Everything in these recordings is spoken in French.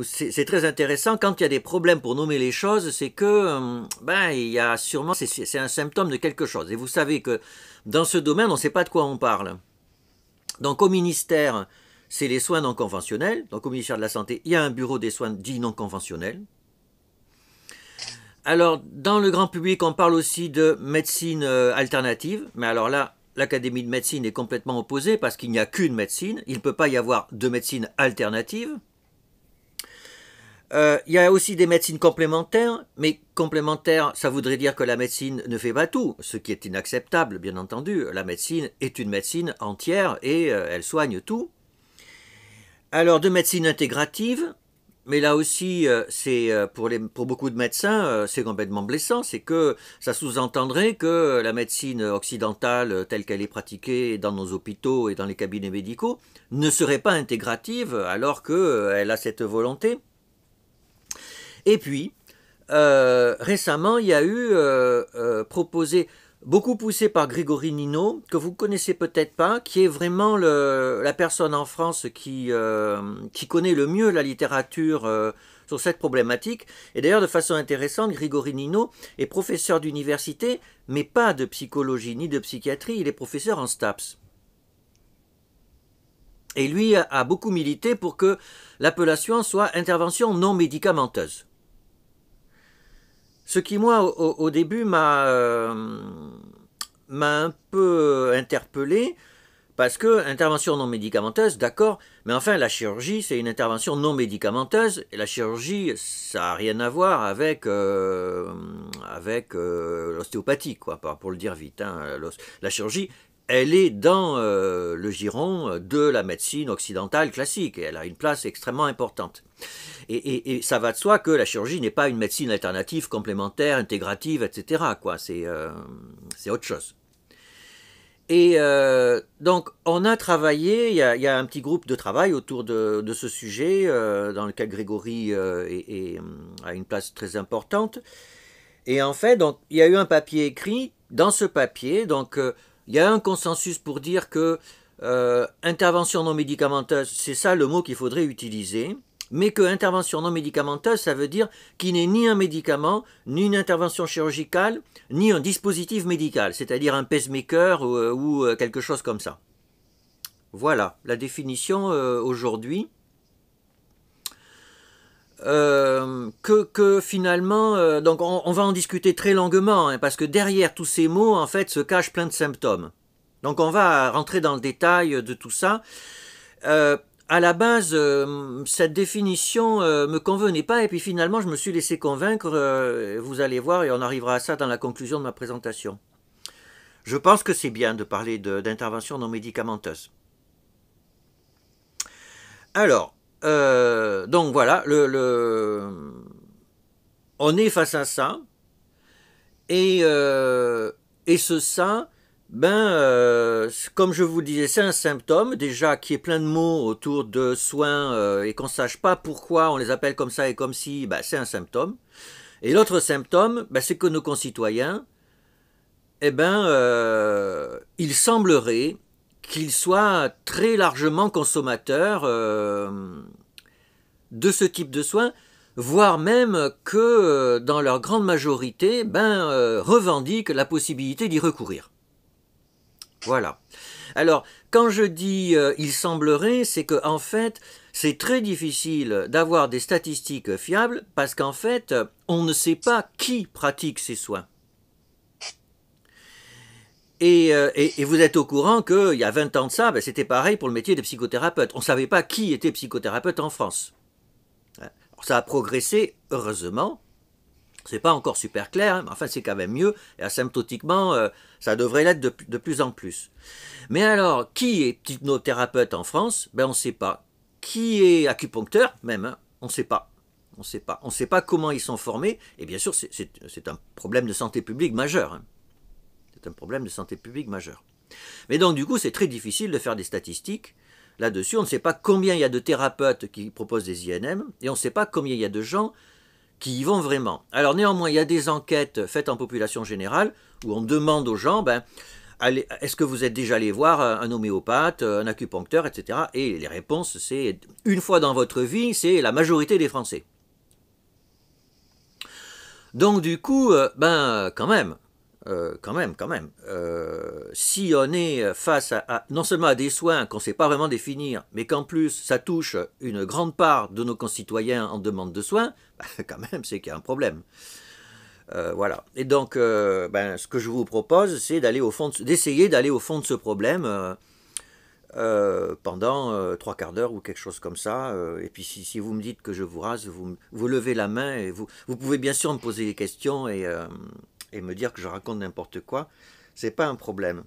c'est très intéressant. Quand il y a des problèmes pour nommer les choses, c'est que, euh, ben, il y a sûrement, c'est un symptôme de quelque chose. Et vous savez que dans ce domaine, on ne sait pas de quoi on parle. Donc, au ministère, c'est les soins non conventionnels. Donc, au ministère de la Santé, il y a un bureau des soins dits non conventionnels. Alors, dans le grand public, on parle aussi de médecine euh, alternative. Mais alors là, l'Académie de médecine est complètement opposée parce qu'il n'y a qu'une médecine. Il ne peut pas y avoir deux médecines alternatives. Euh, il y a aussi des médecines complémentaires, mais complémentaires, ça voudrait dire que la médecine ne fait pas tout, ce qui est inacceptable, bien entendu. La médecine est une médecine entière et euh, elle soigne tout. Alors, de médecine intégrative, mais là aussi, euh, c'est pour, pour, beaucoup de médecins, c'est complètement blessant, c'est que ça sous-entendrait que la médecine occidentale, telle qu'elle est pratiquée dans nos hôpitaux et dans les cabinets médicaux, ne serait pas intégrative alors qu'elle a cette volonté. Et puis, euh, récemment, il y a eu euh, euh, proposé, beaucoup poussé par Grégory Nino, que vous connaissez peut-être pas, qui est vraiment la personne en France qui, qui, connaît le mieux la littérature sur cette problématique. Et d'ailleurs, de façon intéressante, Grigori Nino est professeur d'université, mais pas de psychologie ni de psychiatrie, il est professeur en STAPS. Et lui a beaucoup milité pour que l'appellation soit intervention non médicamenteuse. Ce qui, moi, au, début, m'a euh, m'a un peu interpellé, parce que intervention non médicamenteuse, d'accord, mais enfin la chirurgie, c'est une intervention non médicamenteuse, et la chirurgie, ça n'a rien à voir avec, euh, avec euh, l'ostéopathie, quoi, pour le dire vite. Hein, la chirurgie, elle est dans euh, le giron de la médecine occidentale classique et elle a une place extrêmement importante. Et, ça va de soi que la chirurgie n'est pas une médecine alternative, complémentaire, intégrative, etc. Quoi. C'est, euh, c'est autre chose. Et euh, donc, on a travaillé, il y a, un petit groupe de travail autour de, ce sujet, dans lequel Grégory a une place très importante. Et en fait, donc, il y a eu un papier écrit. Dans ce papier, donc, il y a un consensus pour dire que euh, intervention non médicamenteuse, c'est ça le mot qu'il faudrait utiliser, mais que intervention non médicamenteuse, ça veut dire qu'il n'est ni un médicament, ni une intervention chirurgicale, ni un dispositif médical, c'est-à-dire un pacemaker ou, euh, euh, quelque chose comme ça. Voilà la définition aujourd'hui. Euh, que, que, finalement, euh, donc on, va en discuter très longuement, hein, parce que derrière tous ces mots, en fait, se cachent plein de symptômes. Donc on va rentrer dans le détail de tout ça. Euh, à la base, cette définition ne me convenait pas, et puis finalement, je me suis laissé convaincre, vous allez voir, et on arrivera à ça dans la conclusion de ma présentation. Je pense que c'est bien de parler d'intervention non médicamenteuse. Alors, euh, donc voilà, le, on est face à ça. Et, euh, et ce ça, ben, euh, comme je vous disais, c'est un symptôme déjà qui est plein de mots autour de soins et qu'on ne sache pas pourquoi on les appelle comme ça et comme si, bah, c'est un symptôme. Et l'autre symptôme, bah, c'est que nos concitoyens, eh ben, il semblerait qu'ils soient très largement consommateurs euh, de ce type de soins, voire même que euh, dans leur grande majorité, ben, euh, revendiquent la possibilité d'y recourir. Voilà. Alors, quand je dis il semblerait, c'est que en fait, c'est très difficile d'avoir des statistiques fiables parce qu'en fait, on ne sait pas qui pratique ces soins. Euh, et, vous êtes au courant qu'il y a 20 ans de ça, ben, c'était pareil pour le métier de psychothérapeute. On ne savait pas qui était psychothérapeute en France. Hein. ça a progressé, heureusement. n'est pas encore super clair, hein, mais enfin c'est quand même mieux. Et asymptotiquement, euh, ça devrait l'être de, plus en plus. Mais alors, qui est hypnothérapeute en France Ben on ne sait pas. Qui est acupuncteur Même, hein, on ne sait pas. On ne sait pas. On sait pas comment ils sont formés. Et bien sûr, c'est un problème de santé publique majeur. C'est un problème de santé publique majeur. Mais donc du coup, c'est très difficile de faire des statistiques là-dessus. On ne sait pas combien il y a de thérapeutes qui proposent des INM et on ne sait pas combien il y a de gens qui y vont vraiment. Alors néanmoins, il y a des enquêtes faites en population générale où on demande aux gens, ben, est-ce que vous êtes déjà allé voir un homéopathe, un acupuncteur, etc. Et les réponses, c'est une fois dans votre vie, c'est la majorité des Français. Donc du coup, euh, ben quand même, euh, quand même, quand même, euh, si on est face à, non seulement à des soins qu'on ne sait pas vraiment définir, mais qu'en plus ça touche une grande part de nos concitoyens en demande de soins, bah, quand même, c'est qu'il y a un problème. Euh, voilà. Et donc, ben, ce que je vous propose, c'est d'aller au fond, d'essayer d'aller au fond de ce problème pendant trois quarts d'heure ou quelque chose comme ça. et puis, si, vous me dites que je vous rase, vous, vous levez la main et vous, vous pouvez bien sûr me poser des questions et et me dire que je raconte n'importe quoi, c'est pas un problème.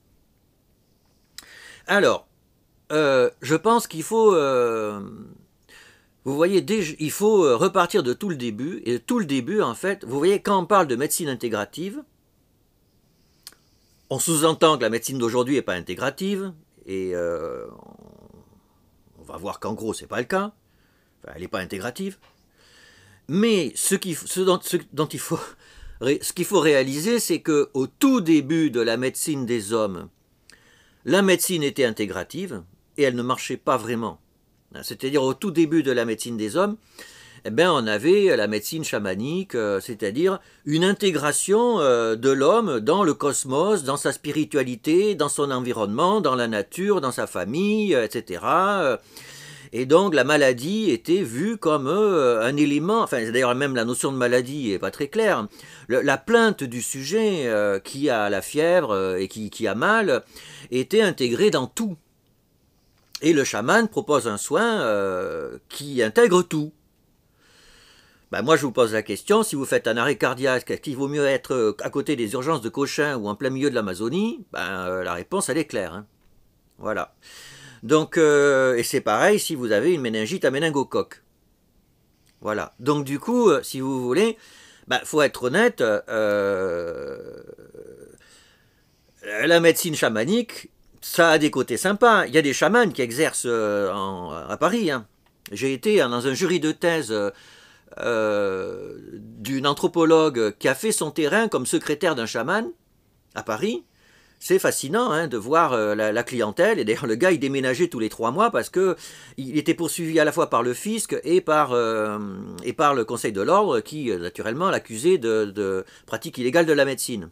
Alors, euh, je pense qu'il faut, euh, vous voyez, déjà, il faut euh, repartir de tout le début. Et tout le début, en fait, vous voyez, quand on parle de médecine intégrative, on sous-entend que la médecine d'aujourd'hui n'est pas intégrative, et on va voir qu'en gros, ce n'est pas le cas. Enfin, elle n'est pas intégrative. Mais ce, qui, ce dont il faut ce qu'il faut réaliser, c'est que au tout début de la médecine des hommes, la médecine était intégrative et elle ne marchait pas vraiment. C'est-à-dire au tout début de la médecine des hommes, eh bien, on avait la médecine chamanique, euh, c'est-à-dire une intégration euh, de l'homme dans le cosmos, dans sa spiritualité, dans son environnement, dans la nature, dans sa famille, euh, etc. Et donc la maladie était vue comme euh, un élément, enfin d'ailleurs même la notion de maladie n'est pas très claire. la plainte du sujet euh, qui a la fièvre euh, et qui, a mal était intégrée dans tout. Et le chaman propose un soin qui intègre tout. Ben moi, je vous pose la question, si vous faites un arrêt cardiaque, est-ce qu'il vaut mieux être à côté des urgences de Cochin ou en plein milieu de l'Amazonie ben, La réponse, elle est claire. Hein. Voilà. Donc, euh, et c'est pareil si vous avez une méningite à méningocoque. Voilà. Donc du coup, euh, si vous voulez, il bah, faut être honnête, euh, la médecine chamanique, ça a des côtés sympas. Il y a des chamans qui exercent à Paris. Hein. J'ai été hein, dans un jury de thèse d'une anthropologue qui a fait son terrain comme secrétaire d'un chaman à Paris c'est fascinant hein, de voir euh, la, clientèle. Et d'ailleurs, le gars, il déménageait tous les trois mois parce que il était poursuivi à la fois par le fisc et par, euh, et par le Conseil de l'ordre, qui euh, naturellement l'accusait de, pratique illégale de la médecine.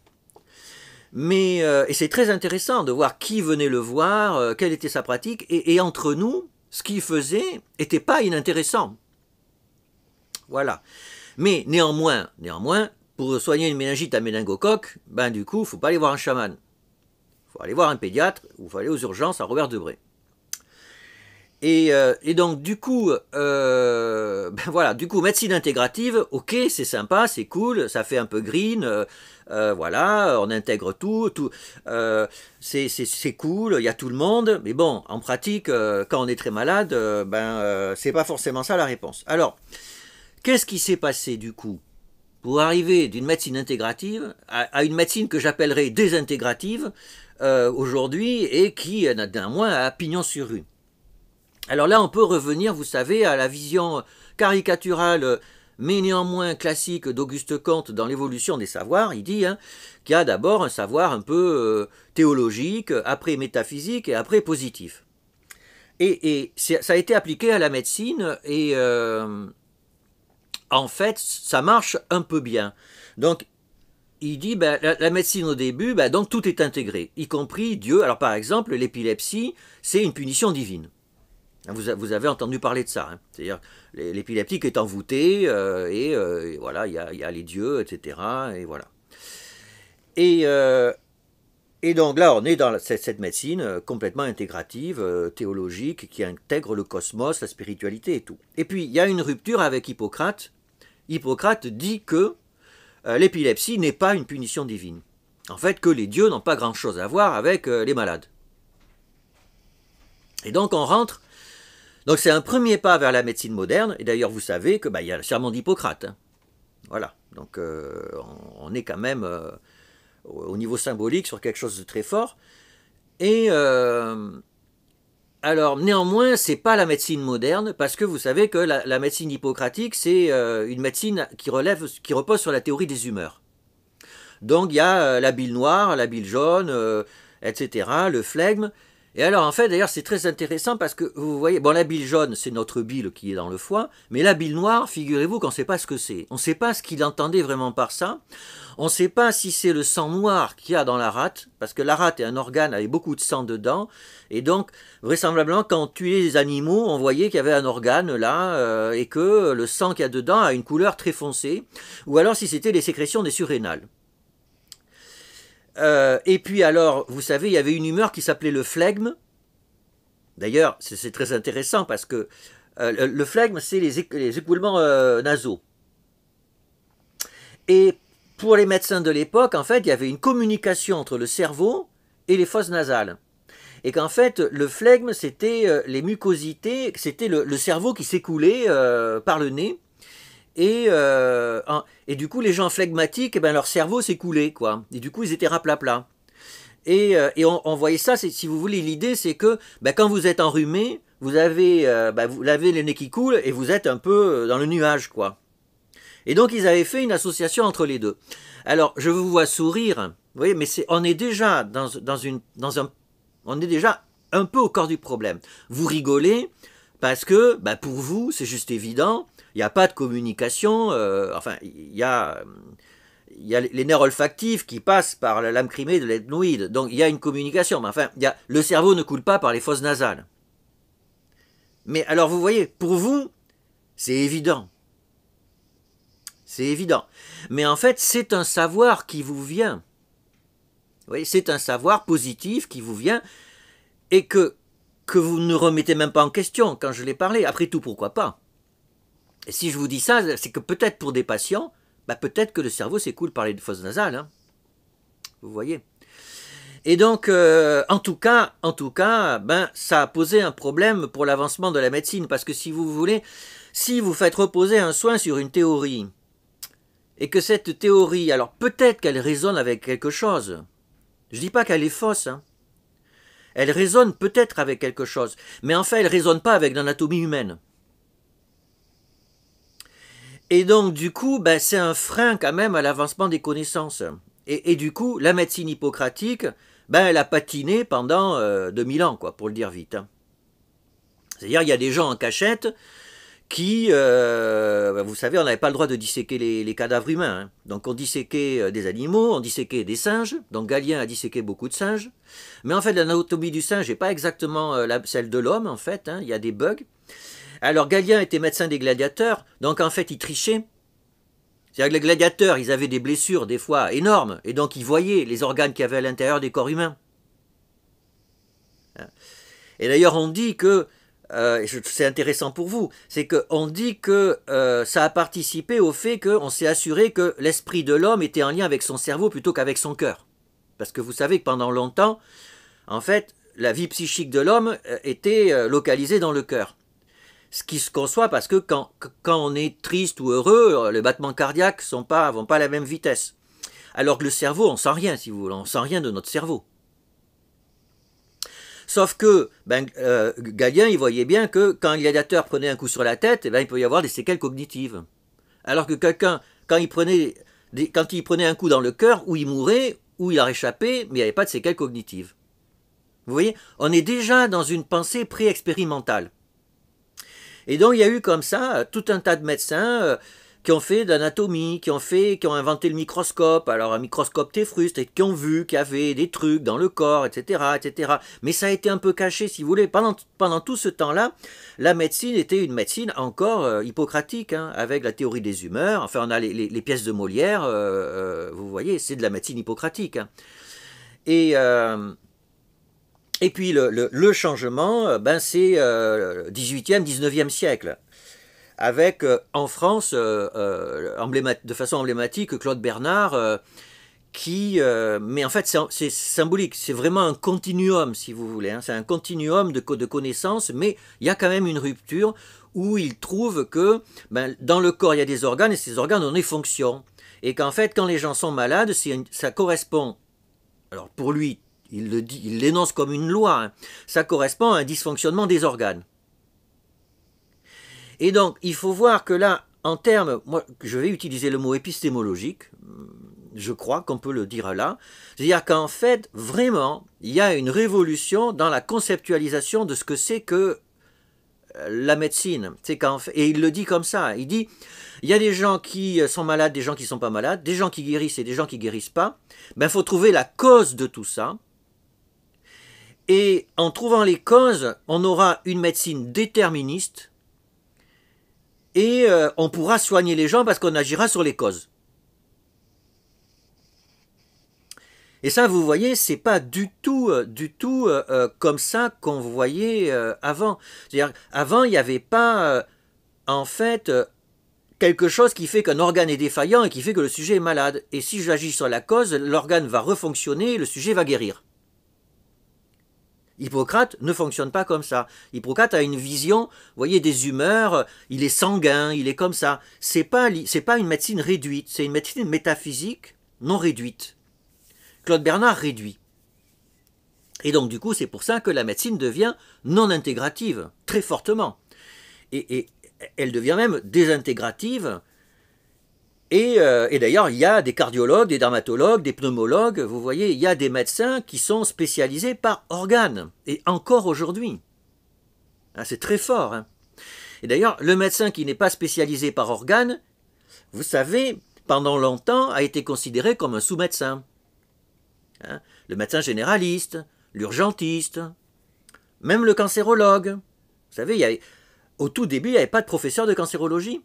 Mais et c'est très intéressant de voir qui venait le voir, quelle était sa pratique, et, entre nous, ce qu'il faisait n'était pas inintéressant. Voilà. Mais néanmoins, néanmoins, pour soigner une méningite à méningocoque, ben du coup, faut pas aller voir un chaman faut aller voir un pédiatre ou faut aller aux urgences à Robert Debré. Et, euh, donc du coup, euh, ben voilà, du coup médecine intégrative, ok, c'est sympa, c'est cool, ça fait un peu green, euh, voilà, on intègre tout, tout, c'est cool, il y a tout le monde, mais bon, en pratique, quand on est très malade, ben c'est pas forcément ça la réponse. Alors, qu'est-ce qui s'est passé du coup pour arriver d'une médecine intégrative à, à, une médecine que j'appellerais désintégrative euh, aujourd'hui et qui, euh, moins, a pignon sur rue. Alors là, on peut revenir, vous savez, à la vision caricaturale mais néanmoins classique d'Auguste Comte dans l'évolution des savoirs, il dit hein, qu'il y a d'abord un savoir un peu euh, théologique, après métaphysique et après positif. Et, ça a été appliqué à la médecine et en fait ça marche un peu bien. Donc il dit ben, la, médecine au début, ben, donc tout est intégré, y compris Dieu. Alors par exemple, l'épilepsie, c'est une punition divine. Vous, avez entendu parler de ça. Hein. C'est-à-dire l'épileptique est envoûté, euh, euh, et, voilà, il y, a les dieux, etc. Et voilà. Et, euh, et donc là, on est dans cette médecine complètement intégrative, théologique, qui intègre le cosmos, la spiritualité et tout. Et puis, il y a une rupture avec Hippocrate. Hippocrate dit que euh, l'épilepsie n'est pas une punition divine. En fait, que les dieux n'ont pas grand-chose à voir avec euh, les malades. Et donc on rentre. Donc c'est un premier pas vers la médecine moderne. Et d'ailleurs, vous savez que bah, y a le serment d'Hippocrate. Hein. Voilà. Donc euh, on, est quand même au niveau symbolique sur quelque chose de très fort. Et alors néanmoins, c'est pas la médecine moderne parce que vous savez que la, médecine hippocratique, c'est euh, une médecine qui relève, qui repose sur la théorie des humeurs. Donc il y a euh, la bile noire, la bile jaune, euh, etc., le flegme, et alors, en fait, d'ailleurs, c'est très intéressant parce que vous voyez, bon, la bile jaune, c'est notre bile qui est dans le foie, mais la bile noire, figurez-vous qu'on ne sait pas ce que c'est. On ne sait pas ce qu'il entendait vraiment par ça. On ne sait pas si c'est le sang noir qu'il y a dans la rate, parce que la rate est un organe avec beaucoup de sang dedans. Et donc, vraisemblablement, quand on tuait les animaux, on voyait qu'il y avait un organe là, euh, et que le sang qu'il y a dedans a une couleur très foncée, ou alors si c'était les sécrétions des surrénales. Euh, et puis alors, vous savez, il y avait une humeur qui s'appelait le flegme. D'ailleurs, c'est très intéressant parce que euh, le flegme, c'est les, écoulements euh, nasaux. Et pour les médecins de l'époque, en fait, il y avait une communication entre le cerveau et les fosses nasales. Et qu'en fait, le flegme, c'était les mucosités, c'était le, cerveau qui s'écoulait par le nez euh, et, du coup, les gens flegmatiques, eh ben, leur cerveau s'est coulé, quoi. Et du coup, ils étaient raplapla. Et, euh, et on, voyait ça, si vous voulez, l'idée, c'est que ben, quand vous êtes enrhumé, vous avez, euh, ben, le nez qui coule et vous êtes un peu dans le nuage, quoi. Et donc, ils avaient fait une association entre les deux. Alors, je vous vois sourire, vous voyez, mais on est déjà un, on est déjà un peu au corps du problème. Vous rigolez parce que, ben, pour vous, c'est juste évident, il n'y a pas de communication, euh, enfin, il y a les nerfs olfactifs qui passent par la lame crimée de l'ethnoïde. Donc il y a une communication. Mais enfin, le cerveau ne coule pas par les fosses nasales. Mais alors vous voyez, pour vous, c'est évident. C'est évident. Mais en fait, c'est un savoir qui vous vient. Oui, c'est un savoir positif qui vous vient et que, que vous ne remettez même pas en question quand je l'ai parlé. Après tout, pourquoi pas si je vous dis ça, c'est que peut-être pour des patients, bah, peut-être que le cerveau s'écoule par les fosses nasales. Hein. Vous voyez et donc, euh, en tout cas, en tout cas, ben, ça a posé un problème pour l'avancement de la médecine, parce que si vous voulez, si vous faites reposer un soin sur une théorie, et que cette théorie, alors peut-être qu'elle résonne avec quelque chose, je ne dis pas qu'elle est fausse, hein. elle résonne peut-être avec quelque chose, mais en fait, elle ne résonne pas avec l'anatomie humaine. Et donc, du coup, bah, c'est un frein quand même à l'avancement des connaissances. Et, du coup, la médecine hippocratique, bah, elle a patiné pendant 2000 euh, ans, quoi, pour le dire vite. Hein. C'est-à-dire, il y a des gens en cachette qui, euh, bah, vous savez, on n'avait pas le droit de disséquer les, cadavres humains. Hein. Donc, on disséquait euh, des animaux, on disséquait des singes. Donc, Galien a disséqué beaucoup de singes. Mais en fait, l'anatomie du singe n'est pas exactement celle de l'homme, en fait. Hein. Il y a des bugs. Alors Galien était médecin des gladiateurs, donc en fait il trichait. C'est-à-dire que les gladiateurs, ils avaient des blessures des fois énormes, et donc ils voyaient les organes qu'il y avait à l'intérieur des corps humains. Hein. Et d'ailleurs on dit que, euh, c'est intéressant pour vous, c'est qu'on dit que euh, ça a participé au fait qu'on s'est assuré que l'esprit de l'homme était en lien avec son cerveau plutôt qu'avec son cœur. Parce que vous savez que pendant longtemps, en fait, la vie psychique de l'homme euh, était localisée dans le cœur ce qui se conçoit parce que quand, on est triste ou heureux, euh, les battements cardiaques sont pas, vont pas à la même vitesse. Alors que le cerveau, on sent rien, si vous voulez, on sent rien de notre cerveau. Sauf que ben, euh, Galien, il voyait bien que quand un gladiateur prenait un coup sur la tête, eh ben, il peut y avoir des séquelles cognitives. Alors que quelqu'un, quand il prenait, quand il prenait un coup dans le cœur, ou il mourait, ou il a réchappé, mais il n'y avait pas de séquelles cognitives. Vous voyez, on est déjà dans une pensée pré-expérimentale. Et donc il y a eu comme ça euh, tout un tas de médecins euh, qui ont fait d'anatomie, qui ont fait, qui ont inventé le microscope, alors un microscope téfruste, et qui ont vu qu'il y avait des trucs dans le corps, etc., etc. Mais ça a été un peu caché, si vous voulez. Pendant, pendant tout ce temps-là, la médecine était une médecine encore euh, hippocratique, hein, avec la théorie des humeurs. Enfin, on a les, pièces de Molière, vous voyez, c'est de la médecine hippocratique. Hein. Et et puis le, changement, euh, ben c'est euh, 18e, 19e siècle, avec euh, en France, euh, de façon emblématique, Claude Bernard, qui... mais en fait, c'est symbolique, c'est vraiment un continuum, si vous voulez, hein. c'est un continuum de, de connaissances, mais il y a quand même une rupture où il trouve que ben, dans le corps, il y a des organes, et ces organes ont des fonctions. Et qu'en fait, quand les gens sont malades, ça correspond, alors pour lui, il l'énonce comme une loi, hein. ça correspond à un dysfonctionnement des organes. Et donc, il faut voir que là, en termes, moi, je vais utiliser le mot épistémologique, je crois qu'on peut le dire là, c'est-à-dire qu'en fait, vraiment, il y a une révolution dans la conceptualisation de ce que c'est que euh, la médecine. et il le dit comme ça, il dit, il y a des gens qui sont malades, des gens qui ne sont pas malades, des gens qui guérissent et des gens qui guérissent pas, Il ben, faut trouver la cause de tout ça, et en trouvant les causes, on aura une médecine déterministe et euh, on pourra soigner les gens parce qu'on agira sur les causes. Et ça, vous voyez, c'est pas du tout, euh, du tout euh, comme ça qu'on voyait avant. C'est-à-dire, avant, il n'y avait pas, en fait, quelque chose qui fait qu'un organe est défaillant et qui fait que le sujet est malade. Et si j'agis sur la cause, l'organe va refonctionner et le sujet va guérir. Hippocrate ne fonctionne pas comme ça. Hippocrate a une vision, vous voyez, des humeurs, il est sanguin, il est comme ça. C'est pas, pas une médecine réduite, c'est une médecine métaphysique non réduite. Claude Bernard réduit. Et donc, du coup, c'est pour ça que la médecine devient non intégrative, très fortement. et elle devient même désintégrative, euh, et, d'ailleurs, il y a des cardiologues, des dermatologues, des pneumologues, vous voyez, il y a des médecins qui sont spécialisés par organe, et encore aujourd'hui. Hein, c'est très fort. Hein. Et d'ailleurs, le médecin qui n'est pas spécialisé par organe, vous savez, pendant longtemps a été considéré comme un sous-médecin. Hein, le médecin généraliste, l'urgentiste, même le cancérologue. Vous savez, il y au tout début, il n'y avait pas de professeur de cancérologie.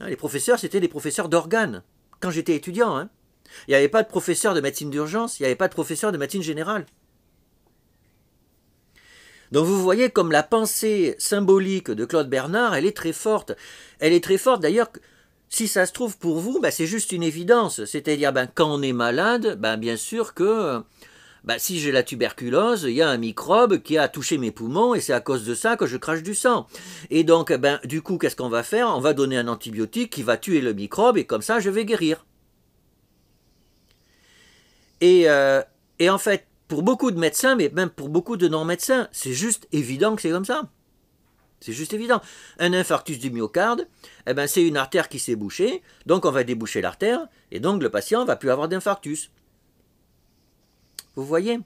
Hein, les professeurs, c'était des professeurs d'organes, quand j'étais étudiant. Hein. Il n'y avait pas de professeur de médecine d'urgence, il n'y avait pas de professeur de médecine générale. Donc vous voyez comme la pensée symbolique de Claude Bernard, elle est très forte. Elle est très forte d'ailleurs, si ça se trouve pour vous, bah, c'est juste une évidence. C'est-à-dire, ben, quand on est malade, ben, bien sûr que euh, bah, si j'ai la tuberculose, il y a un microbe qui a touché mes poumons et c'est à cause de ça que je crache du sang. Et donc, eh ben, du coup, qu'est-ce qu'on va faire On va donner un antibiotique qui va tuer le microbe et comme ça, je vais guérir. Euh, et, en fait, pour beaucoup de médecins, mais même pour beaucoup de non-médecins, c'est juste évident que c'est comme ça. C'est juste évident. Un infarctus du myocarde, eh ben, c'est une artère qui s'est bouchée, donc on va déboucher l'artère, et donc le patient va plus avoir d'infarctus. Vous voyez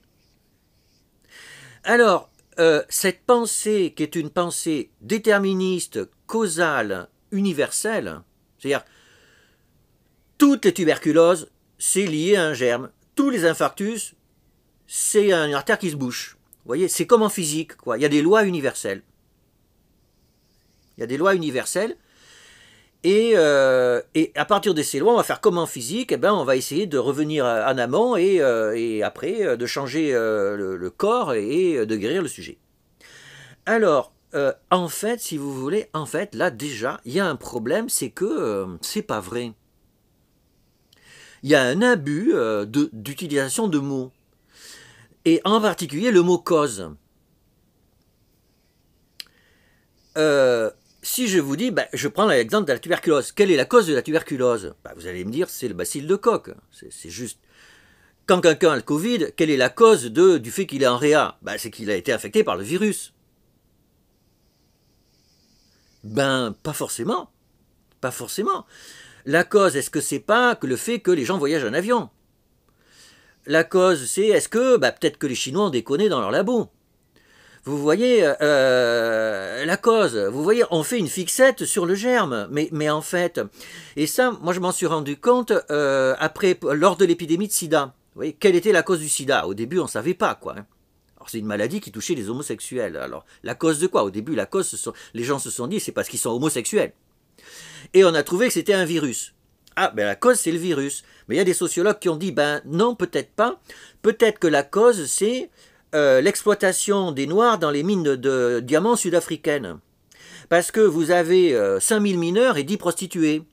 Alors, euh, cette pensée qui est une pensée déterministe, causale, universelle, c'est-à-dire toutes les tuberculoses, c'est lié à un germe. Tous les infarctus, c'est une artère qui se bouche. Vous voyez, c'est comme en physique, quoi. Il y a des lois universelles. Il y a des lois universelles euh, et, à partir de ces lois, on va faire comme en physique, et eh ben on va essayer de revenir euh, en amont et, euh, après de changer le, corps et, de guérir le sujet. Alors, en fait, si vous voulez, en fait, là déjà, il y a un problème, c'est que c'est pas vrai. Il y a un abus d'utilisation de, mots. Et en particulier le mot cause. Euh, si je vous dis, ben, je prends l'exemple de la tuberculose. Quelle est la cause de la tuberculose ben, Vous allez me dire, c'est le bacille de coq. C'est juste. Quand quelqu'un a le Covid, quelle est la cause de, du fait qu'il est en réa ben, C'est qu'il a été infecté par le virus. Ben, pas forcément. Pas forcément. La cause, est-ce que c'est pas que le fait que les gens voyagent en avion La cause, c'est est-ce que peut-être que les Chinois ont déconné dans leur labo vous voyez euh, euh, la cause. Vous voyez, on fait une fixette sur le germe. Mais, mais en fait, et ça, moi je m'en suis rendu compte euh, après, lors de l'épidémie de SIDA. Vous voyez, quelle était la cause du SIDA Au début, on ne savait pas quoi. Hein. Alors c'est une maladie qui touchait les homosexuels. Alors la cause de quoi Au début, la cause, les gens se sont dit, c'est parce qu'ils sont homosexuels. Et on a trouvé que c'était un virus. Ah, ben la cause, c'est le virus. Mais il y a des sociologues qui ont dit, ben non, peut-être pas. Peut-être que la cause, c'est euh, l'exploitation des Noirs dans les mines de diamants sud-africaines. Parce que vous avez euh, cinq 5000 mineurs et 10 prostituées.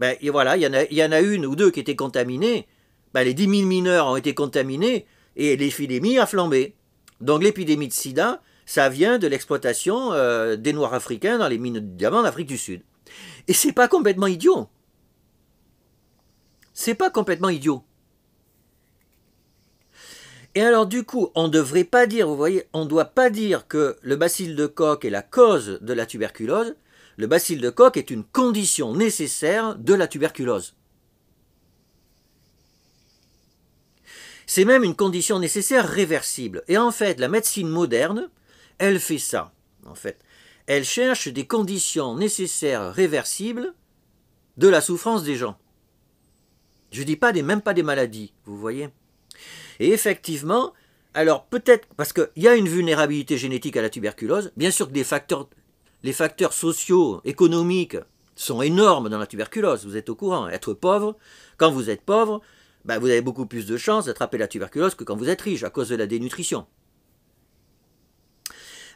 Ben, et voilà, il y, y, en a une ou deux qui étaient contaminées. Ben, les 10 000 mineurs ont été contaminés et l'épidémie a flambé. Donc l'épidémie de sida, ça vient de l'exploitation euh, des Noirs africains dans les mines de diamants d'Afrique du Sud. Et c'est pas complètement idiot. C'est pas complètement idiot. Et alors du coup, on ne devrait pas dire, vous voyez, on ne doit pas dire que le bacille de coque est la cause de la tuberculose. Le bacille de coque est une condition nécessaire de la tuberculose. C'est même une condition nécessaire réversible. Et en fait, la médecine moderne, elle fait ça. En fait, elle cherche des conditions nécessaires réversibles de la souffrance des gens. Je ne dis pas des, même pas des maladies, vous voyez. Et effectivement, alors peut-être, parce qu'il y a une vulnérabilité génétique à la tuberculose, bien sûr que les facteurs sociaux, économiques sont énormes dans la tuberculose, vous êtes au courant. Être pauvre, quand vous êtes pauvre, bah, vous avez beaucoup plus de chances d'attraper la tuberculose que quand vous êtes riche à cause de la dénutrition.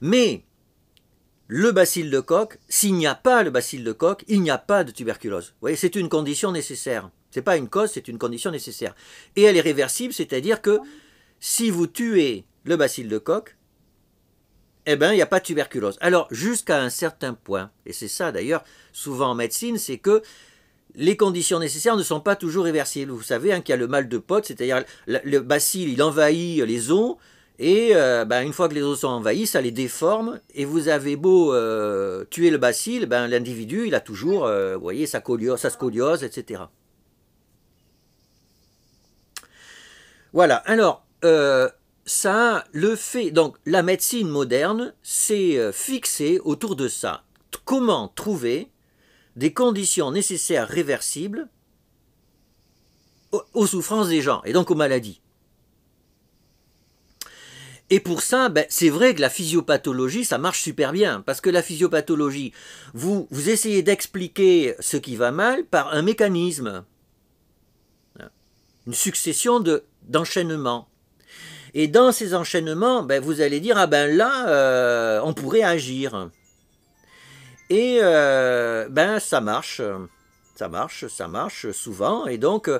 Mais le bacille de coque, s'il n'y a pas le bacille de coque, il n'y a pas de tuberculose. Vous voyez, c'est une condition nécessaire. Ce pas une cause, c'est une condition nécessaire. Et elle est réversible, c'est-à-dire que si vous tuez le bacille de coque, eh bien, il n'y a pas de tuberculose. Alors, jusqu'à un certain point, et c'est ça d'ailleurs, souvent en médecine, c'est que les conditions nécessaires ne sont pas toujours réversibles. Vous savez hein, qu'il y a le mal de pote, c'est-à-dire le bacille, il envahit les os, et euh, ben, une fois que les os sont envahis, ça les déforme, et vous avez beau euh, tuer le bacille, ben, l'individu, il a toujours, euh, voyez, sa, sa scoliose, etc. Voilà, alors, euh, ça, le fait, donc la médecine moderne s'est euh, fixée autour de ça. Comment trouver des conditions nécessaires réversibles aux, souffrances des gens, et donc aux maladies et pour ça, ben, c'est vrai que la physiopathologie, ça marche super bien, parce que la physiopathologie, vous, vous essayez d'expliquer ce qui va mal par un mécanisme, hein une succession de d'enchaînement. Et dans ces enchaînements, ben, vous allez dire, ah ben là, euh, on pourrait agir. Et euh, ben ça marche, ça marche, ça marche souvent. Et donc,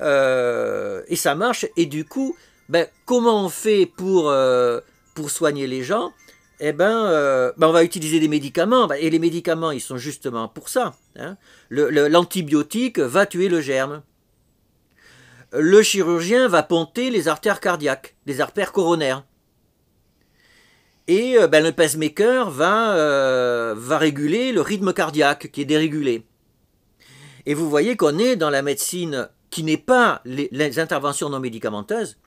euh, et ça marche. Et du coup, ben, comment on fait pour, pour soigner les gens eh ben, ben, on va utiliser des médicaments. Ben, et les médicaments, ils sont justement pour ça. Hein. L'antibiotique va tuer le germe le chirurgien va ponter les artères cardiaques, les artères coronaires. Et euh, ben, le pacemaker euh, va, réguler le rythme cardiaque qui est dérégulé. Et vous voyez qu'on est dans la médecine qui n'est pas les, les interventions non médicamenteuses,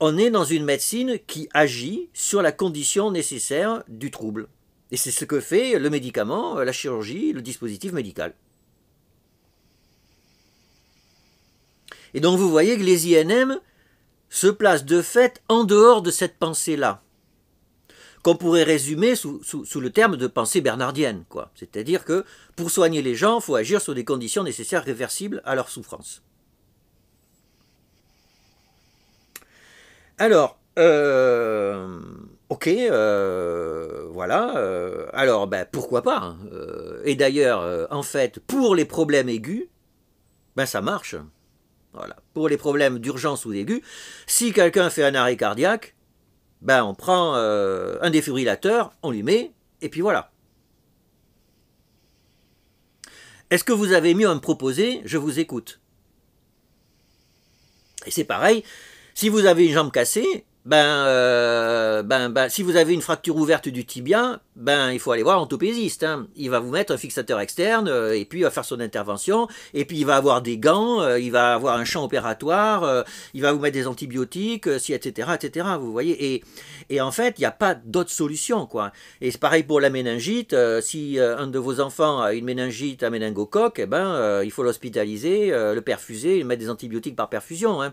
on est dans une médecine qui agit sur la condition nécessaire du trouble. Et c'est ce que fait le médicament, la chirurgie, le dispositif médical. Et donc vous voyez que les INM se placent de fait en dehors de cette pensée-là, qu'on pourrait résumer sous, le terme de pensée bernardienne. quoi. C'est-à-dire que pour soigner les gens, il faut agir sur des conditions nécessaires réversibles à leur souffrance. Alors, euh, ok, euh, voilà. Euh, alors, ben, pourquoi pas hein. Et d'ailleurs, en fait, pour les problèmes aigus, ben ça marche. Voilà. Pour les problèmes d'urgence ou d'aigu, si quelqu'un fait un arrêt cardiaque, ben on prend euh, un défibrillateur, on lui met, et puis voilà. Est-ce que vous avez mieux à me proposer Je vous écoute. Et c'est pareil, si vous avez une jambe cassée, ben, euh, ben, ben, si vous avez une fracture ouverte du tibia, ben, il faut aller voir un Hein. Il va vous mettre un fixateur externe, euh, et puis il va faire son intervention, et puis il va avoir des gants, euh, il va avoir un champ opératoire, il va vous mettre des antibiotiques, si, etc., etc., vous voyez. Et, et en fait, il n'y a pas d'autre solution, quoi. Et c'est pareil pour la méningite. si un de vos enfants a une méningite à méningocoque, eh ben, il faut l'hospitaliser, le perfuser, lui mettre des antibiotiques par perfusion, hein.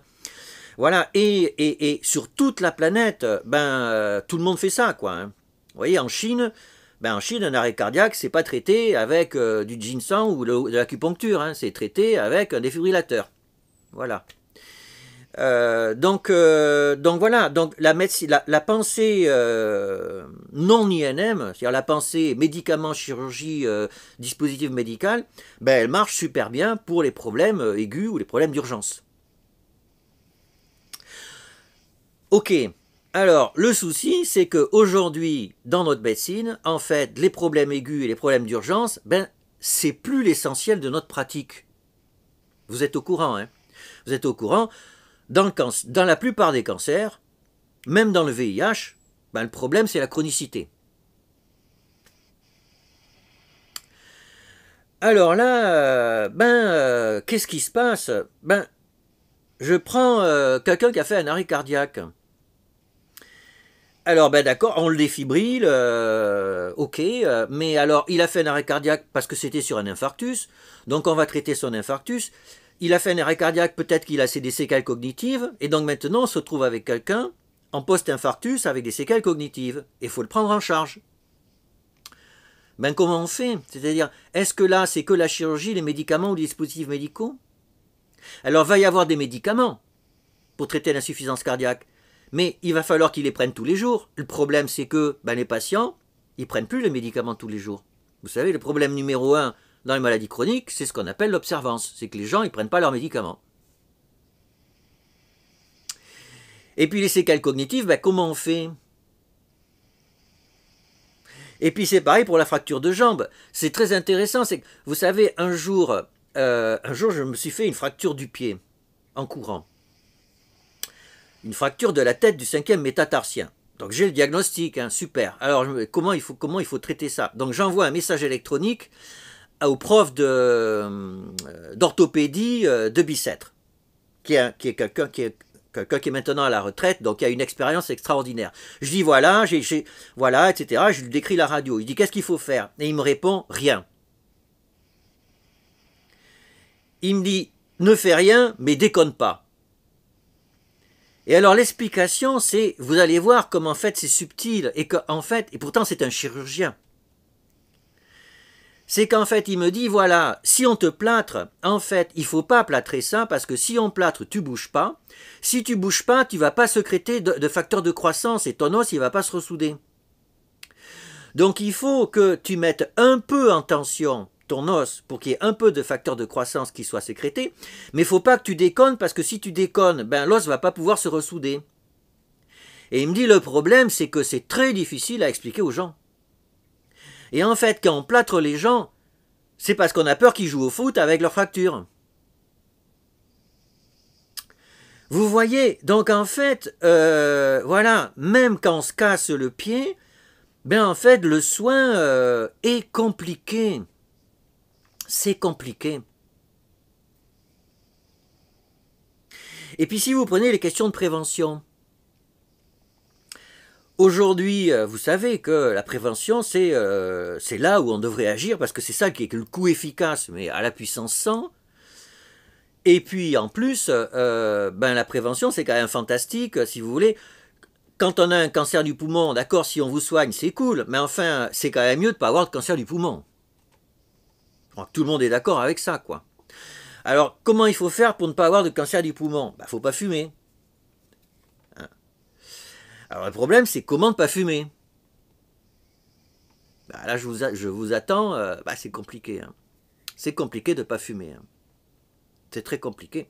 Voilà, et, et, sur toute la planète, euh, ben, euh, tout le monde fait ça, quoi. Hein. Vous voyez, en Chine, ben, en Chine, un arrêt cardiaque, c'est pas traité avec euh, du ginseng ou de l'acupuncture, hein. c'est traité avec un défibrillateur. Voilà. donc, donc voilà, donc la, la, pensée non INM, c'est-à-dire la pensée médicaments, chirurgie, dispositif médical, ben, elle marche super bien pour les problèmes aigus ou les problèmes d'urgence. Ok. Alors, le souci, c'est qu'aujourd'hui, dans notre médecine, en fait, les problèmes aigus et les problèmes d'urgence, ben, c'est plus l'essentiel de notre pratique. Vous êtes au courant, hein Vous êtes au courant. Dans, la plupart des cancers, même dans le VIH, ben, le problème, c'est la chronicité. Alors là, euh, ben, euh, qu'est-ce qui se passe Ben, je prends euh, quelqu'un qui a fait un arrêt cardiaque. Alors, ben d'accord, on le défibrille, euh, ok, euh, mais alors il a fait un arrêt cardiaque parce que c'était sur un infarctus, donc on va traiter son infarctus. Il a fait un arrêt cardiaque, peut-être qu'il a des séquelles cognitives, et donc maintenant on se trouve avec quelqu'un en post-infarctus avec des séquelles cognitives, et il faut le prendre en charge. Ben comment on fait C'est-à-dire, est-ce que là c'est que la chirurgie, les médicaments ou les dispositifs médicaux Alors va y avoir des médicaments pour traiter l'insuffisance cardiaque. Mais il va falloir qu'ils les prennent tous les jours. Le problème, c'est que ben, les patients, ils prennent plus les médicaments tous les jours. Vous savez, le problème numéro un dans les maladies chroniques, c'est ce qu'on appelle l'observance. C'est que les gens, ils prennent pas leurs médicaments. Et puis les séquelles cognitives, ben, comment on fait Et puis c'est pareil pour la fracture de jambe. C'est très intéressant. C'est vous savez, un jour, euh, un jour, je me suis fait une fracture du pied en courant une fracture de la tête du cinquième métatarsien. Donc j'ai le diagnostic, hein, super. Alors comment il faut, comment il faut traiter ça Donc j'envoie un message électronique au prof euh, d'orthopédie euh, de, Bicêtre, qui est, quelqu'un qui est maintenant à la retraite, donc il a une expérience extraordinaire. Je dis voilà, voilà, etc. Je lui décris la radio. Il dit qu'est-ce qu'il faut faire Et il me répond rien. Il me dit ne fais rien, mais déconne pas. Et alors l'explication, c'est, vous allez voir comme en fait c'est subtil, et en fait, et pourtant c'est un chirurgien. C'est qu'en fait, il me dit, voilà, si on te plâtre, en fait, il faut pas plâtrer ça, parce que si on plâtre, tu bouges pas. Si tu bouges pas, tu vas pas secréter de, facteurs de croissance, et ton os, il va pas se ressouder. Donc il faut que tu mettes un peu en tension ton os pour qu'il y ait un peu de facteur de croissance qui soit sécrété, mais faut pas que tu déconnes parce que si tu déconnes, ben l'os va pas pouvoir se ressouder. Et il me dit le problème c'est que c'est très difficile à expliquer aux gens. Et en fait, quand on plâtre les gens, c'est parce qu'on a peur qu'ils jouent au foot avec leurs fractures. Vous voyez, donc en fait, euh, voilà, même quand on se casse le pied, ben en fait, le soin euh, est compliqué c'est compliqué. Et puis si vous prenez les questions de prévention, Aujourd'hui, euh, vous savez que la prévention, euh, c'est là où on devrait agir parce que c'est ça qui est le coût efficace, mais à la puissance 100. Et puis en plus, euh, ben, la prévention, c'est quand même fantastique, si vous voulez. Quand on a un cancer du poumon, d'accord, si on vous soigne, c'est cool, mais enfin, c'est quand même mieux de ne pas avoir de cancer du poumon tout le monde est d'accord avec ça, quoi. Alors, comment il faut faire pour ne pas avoir de cancer du poumon Il ne bah, faut pas fumer. Hein. Alors, le problème, c'est comment ne pas fumer bah, Là, je vous, attends, euh, bah, c'est compliqué. Hein. C'est compliqué de ne pas fumer. Hein. C'est très compliqué.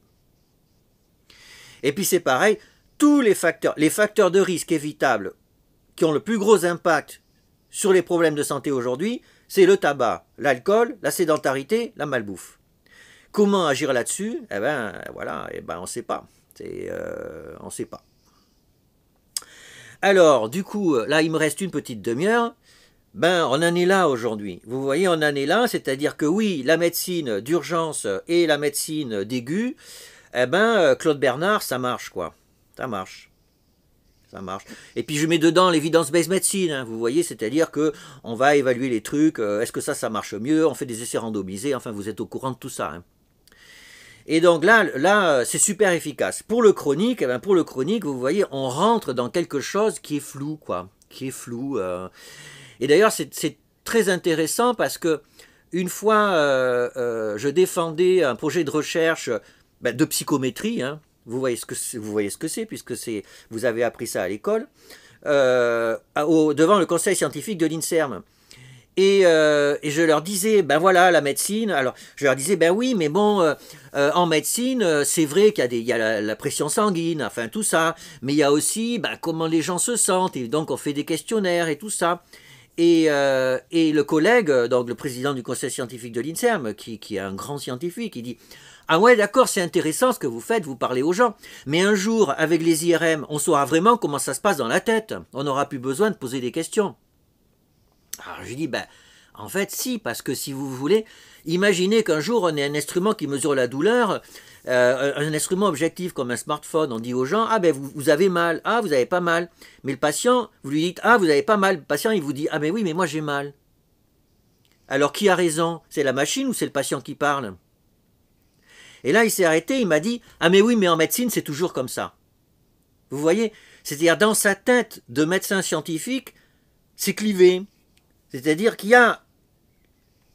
Et puis, c'est pareil, tous les les facteurs de risque évitables qui ont le plus gros impact sur les problèmes de santé aujourd'hui, c'est le tabac, l'alcool, la sédentarité, la malbouffe. Comment agir là-dessus Eh bien, voilà, eh ben, on ne sait pas. Euh, on ne sait pas. Alors, du coup, là, il me reste une petite demi-heure. Ben, on en est là aujourd'hui. Vous voyez, on en est là, c'est-à-dire que oui, la médecine d'urgence et la médecine d'aigu, eh ben, euh, Claude Bernard, ça marche, quoi. Ça marche ça marche. Et puis je mets dedans l'évidence-based medicine, hein, vous voyez, c'est-à-dire que on va évaluer les trucs, euh, est-ce que ça, ça marche mieux, on fait des essais randomisés, enfin vous êtes au courant de tout ça. Hein. Et donc là, là euh, c'est super efficace. Pour le chronique, eh ben, pour le chronique, vous voyez, on rentre dans quelque chose qui est flou, quoi, qui est flou. Euh. Et d'ailleurs, c'est très intéressant parce que une fois, je défendais un projet de recherche ben, de psychométrie, hein, vous voyez ce que c'est, vous voyez ce que c'est puisque c'est, vous avez appris ça à l'école, euh, au, devant le conseil scientifique de l'INSERM. Et, euh, et, je leur disais, ben voilà, la médecine. Alors, je leur disais, ben oui, mais bon, euh, en médecine, c'est vrai qu'il y a, des, il y a la, pression sanguine, enfin tout ça. Mais il y a aussi ben, comment les gens se sentent. Et donc, on fait des questionnaires et tout ça. Euh, et, le collègue, euh, donc le président du conseil scientifique de l'INSERM, qui, est un grand scientifique, il dit Ah ouais, d'accord, c'est intéressant ce que vous faites, vous parlez aux gens. Mais un jour, avec les IRM, on saura vraiment comment ça se passe dans la tête. On n'aura plus besoin de poser des questions. Alors je dis Ben, en fait, si, parce que si vous voulez, imaginez qu'un jour on ait un instrument qui mesure la douleur euh, un instrument objectif comme un smartphone, on dit aux gens Ah ben vous, avez mal, ah vous avez pas mal. Mais le patient, vous lui dites Ah vous avez pas mal. Le patient, il vous dit Ah mais ben oui, mais moi j'ai mal. Alors qui a raison C'est la machine ou c'est le patient qui parle Et là, il s'est arrêté, il m'a dit Ah mais oui, mais en médecine, c'est toujours comme ça. Vous voyez C'est-à-dire, dans sa tête de médecin scientifique, c'est clivé. C'est-à-dire qu'il y a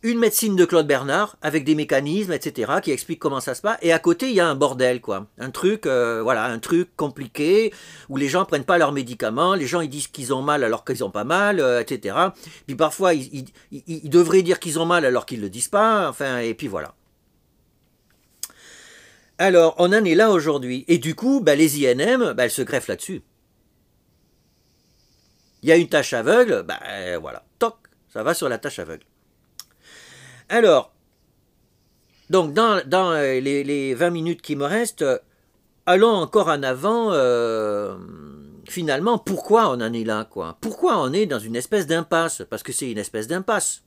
une médecine de Claude Bernard avec des mécanismes, etc., qui explique comment ça se passe. Et à côté, il y a un bordel, quoi. Un truc, euh, voilà, un truc compliqué où les gens prennent pas leurs médicaments, les gens ils disent qu'ils ont mal alors qu'ils ont pas mal, euh, etc. Puis parfois, ils, devraient dire qu'ils ont mal alors qu'ils le disent pas. Enfin, et puis voilà. Alors, on en est là aujourd'hui. Et du coup, bah, les INM, bah, elles se greffent là-dessus. Il y a une tâche aveugle, ben voilà, toc, ça va sur la tâche aveugle. Alors, donc dans, euh, les, 20 minutes qui me restent, euh, allons encore en avant. Euh, finalement, pourquoi on en est là quoi Pourquoi on est dans une espèce d'impasse Parce que c'est une espèce d'impasse.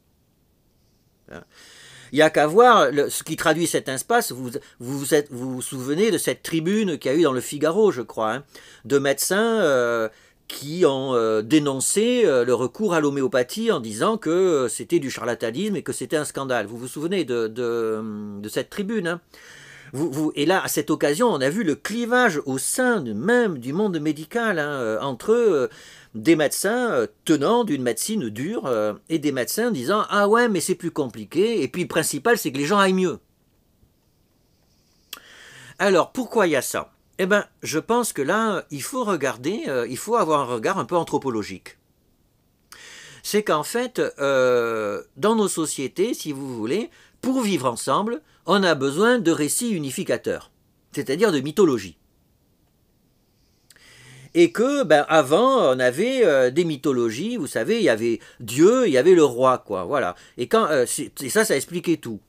Hein? Il n'y a qu'à voir ce qui traduit cet impasse. Vous vous, vous, souvenez de cette tribune qu'il y a eu dans le Figaro, je crois, hein? de médecins qui ont euh, dénoncé euh, le recours à l'homéopathie en disant que euh, c'était du charlatanisme et que c'était un scandale. Vous vous souvenez de, hum, cette tribune hein vous, vous, Et là, à cette occasion, on a vu le clivage au sein même du monde médical hein, entre des médecins tenant d'une médecine dure et des médecins disant « Ah ouais, mais c'est plus compliqué. » Et puis le principal, c'est que les gens aillent mieux. Alors, pourquoi il y a ça eh bien, je pense que là, il faut regarder, euh, il faut avoir un regard un peu anthropologique. C'est qu'en fait, euh, dans nos sociétés, si vous voulez, pour vivre ensemble, on a besoin de récits unificateurs, c'est-à-dire de mythologie. Et que, ben, avant, on avait euh, des mythologies, vous savez, il y avait Dieu, il y avait le roi, quoi, voilà. Et, quand, et ça, ça expliquait tout.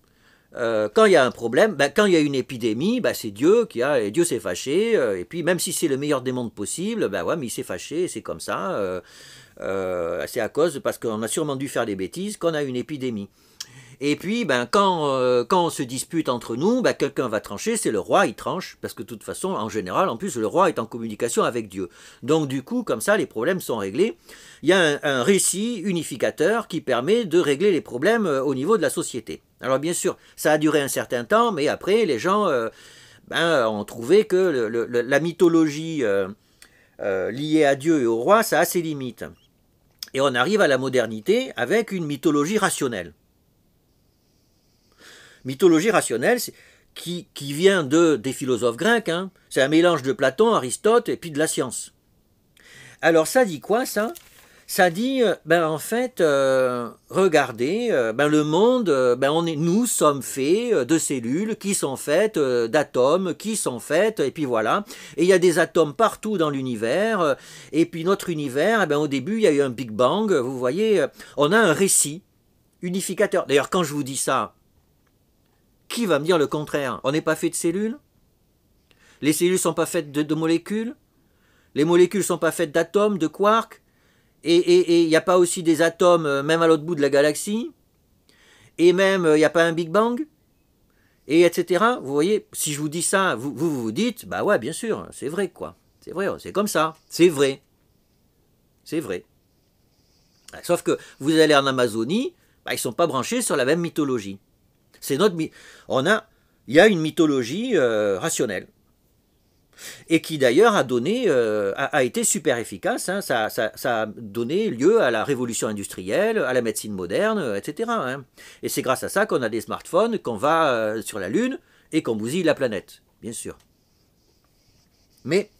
Euh, quand il y a un problème, bah, quand il y a une épidémie, bah, c'est Dieu qui a, et Dieu s'est fâché, euh, et puis même si c'est le meilleur des mondes possible, ben ouais, mais il s'est fâché, c'est comme ça, euh, c'est à cause, parce qu'on a sûrement dû faire des bêtises, qu'on a une épidémie. Et puis, ben, quand, quand on se dispute entre nous, ben, quelqu'un va trancher, c'est le roi, il tranche, parce que de toute façon, en général, en plus, le roi est en communication avec Dieu. Donc, du coup, comme ça, les problèmes sont réglés. Il y a un récit unificateur qui permet de régler les problèmes au niveau de la société. Alors bien sûr, ça a duré un certain temps, mais après, les gens euh, ben, euh, ont trouvé que la mythologie euh, liée à Dieu et au roi, ça a ses limites. Et on arrive à la modernité avec une mythologie rationnelle. Mythologie rationnelle, qui, vient de, des philosophes grecs, hein. c'est un mélange de Platon, Aristote et puis de la science. Alors ça dit quoi ça ça dit, euh, ben en fait, euh, regardez, euh, ben, le monde, ben on est, nous sommes faits de cellules qui sont faites d'atomes, qui sont faites, et puis voilà. Et il y a des atomes partout dans l'univers. Et puis notre univers, eh ben, au début, il y a eu un Big Bang. Vous voyez, on a un récit unificateur. D'ailleurs, quand je vous dis ça, qui va me dire le contraire On n'est pas fait de cellules Les cellules ne sont pas faites de, de molécules Les molécules ne sont pas faites d'atomes, de quarks et il n'y a pas aussi des atomes, euh, même à l'autre bout de la galaxie Et même, euh, il n'y a pas un Big Bang Et etc. Vous voyez, si je vous dis ça, vous vous, dites, bah ouais, bien sûr, c'est vrai, quoi. C'est vrai, c'est comme ça, c'est vrai. C'est vrai. Bah, sauf que vous allez en Amazonie, bah, ils ne sont pas branchés sur la même mythologie. C'est notre... On a... Il y a une mythologie euh, rationnelle et qui d'ailleurs a donné, euh, a, été super efficace. Hein. ça, a donné lieu à la révolution industrielle, à la médecine moderne, euh, etc. Hein. Et c'est grâce à ça qu'on a des smartphones, qu'on va euh, sur la Lune et qu'on bousille la planète, bien sûr. Mais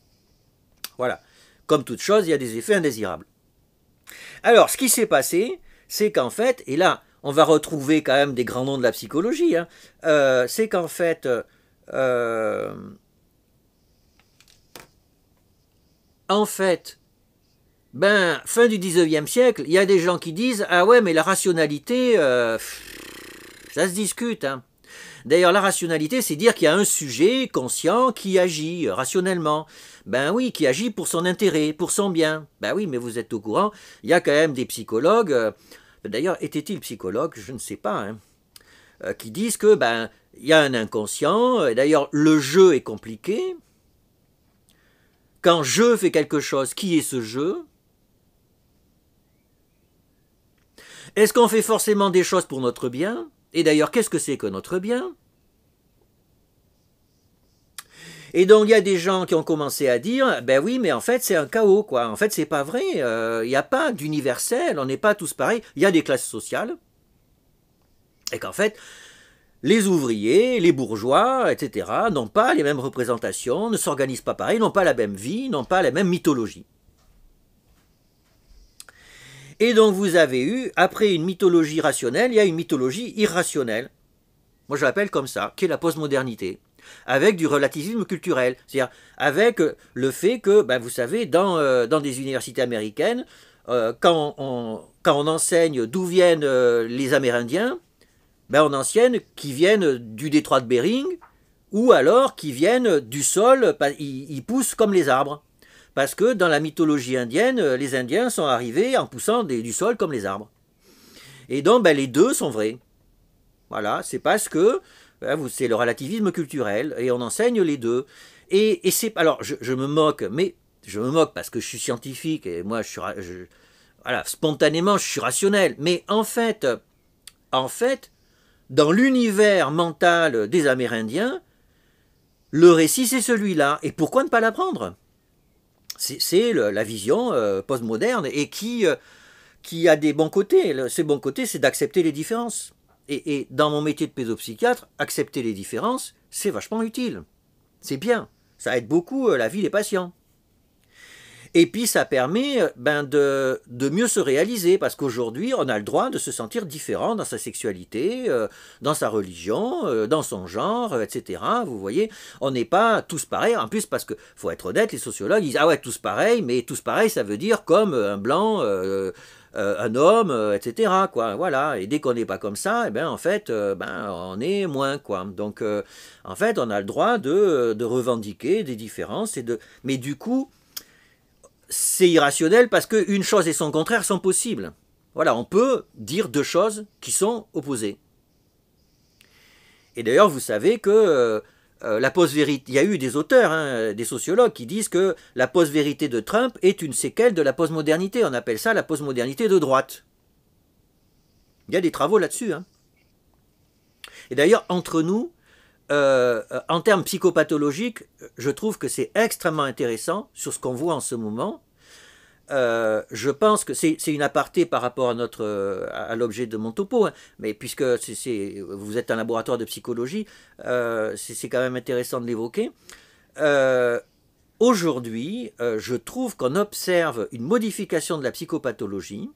voilà, comme toute chose, il y a des effets indésirables. Alors, ce qui s'est passé, c'est qu'en fait, et là, on va retrouver quand même des grands noms de la psychologie, hein, c'est qu'en fait, en fait, ben, fin du 19e siècle, il y a des gens qui disent Ah ouais, mais la rationalité, euh, ça se discute. Hein. D'ailleurs, la rationalité, c'est dire qu'il y a un sujet conscient qui agit rationnellement. Ben oui, qui agit pour son intérêt, pour son bien. Ben oui, mais vous êtes au courant, il y a quand même des psychologues. Euh, d'ailleurs, était-il psychologue Je ne sais pas. Hein, euh, qui disent que ben il y a un inconscient. D'ailleurs, le jeu est compliqué. Quand je fais quelque chose, qui est ce jeu Est-ce qu'on fait forcément des choses pour notre bien Et d'ailleurs, qu'est-ce que c'est que notre bien et donc il y a des gens qui ont commencé à dire, ben oui, mais en fait c'est un chaos, quoi. En fait c'est pas vrai. Euh, il n'y a pas d'universel, on n'est pas tous pareils. Il y a des classes sociales, et qu'en fait les ouvriers, les bourgeois, etc., n'ont pas les mêmes représentations, ne s'organisent pas pareil, n'ont pas la même vie, n'ont pas la même mythologie. Et donc vous avez eu, après une mythologie rationnelle, il y a une mythologie irrationnelle. Moi je l'appelle comme ça, qui est la postmodernité, avec du relativisme culturel, c'est-à-dire avec euh, le fait que, ben vous savez, dans, euh, des universités américaines, euh, quand, on, enseigne d'où viennent les Amérindiens, ben on en ancienne qui viennent du détroit de Bering ou alors qui viennent du sol, ils, poussent comme les arbres. Parce que dans la mythologie indienne, les Indiens sont arrivés en poussant du sol comme les arbres. Et donc ben, les deux sont vrais. Voilà, c'est parce que ben, c'est le relativisme culturel et on enseigne les deux. Et, et c'est alors je, me moque, mais je me moque parce que je suis scientifique et moi je suis voilà spontanément je suis rationnel. Mais en fait, en fait, dans l'univers mental des Amérindiens, le récit c'est celui-là. Et pourquoi ne pas l'apprendre C'est la vision euh, postmoderne et qui, euh, qui a des bons côtés. Ces bons côtés, c'est d'accepter les différences. Et, dans mon métier de pédopsychiatre, accepter les différences, c'est vachement utile. C'est bien. Ça aide beaucoup euh, la vie des patients. Et puis ça permet euh, ben, de, de mieux se réaliser, parce qu'aujourd'hui, on a le droit de se sentir différent dans sa sexualité, euh, dans sa religion, euh, dans son genre, etc. Vous voyez, on n'est pas tous pareils, en plus parce que, faut être honnête, les sociologues disent, ah ouais, tous pareils, mais tous pareils, ça veut dire comme un blanc... un homme, etc. Quoi, voilà. Et dès qu'on n'est pas comme ça, et eh ben, en fait, ben, on est moins. Quoi. Donc, en fait, on a le droit de, de revendiquer des différences. Et de... Mais du coup, c'est irrationnel parce qu'une chose et son contraire sont possibles. Voilà, on peut dire deux choses qui sont opposées. Et d'ailleurs, vous savez que euh, euh, la post-vérité, il y a eu des auteurs, hein, des sociologues qui disent que la post-vérité de Trump est une séquelle de la post-modernité. On appelle ça la post-modernité de droite. Il y a des travaux là-dessus. Hein. Et d'ailleurs, entre nous, euh, en termes psychopathologiques, je trouve que c'est extrêmement intéressant sur ce qu'on voit en ce moment. Euh, je pense que c'est une aparté par rapport à notre à l'objet de mon topo, hein. mais puisque vous êtes un laboratoire de psychologie, euh, c'est quand même intéressant de l'évoquer. Aujourd'hui, je trouve qu'on observe une modification de la psychopathologie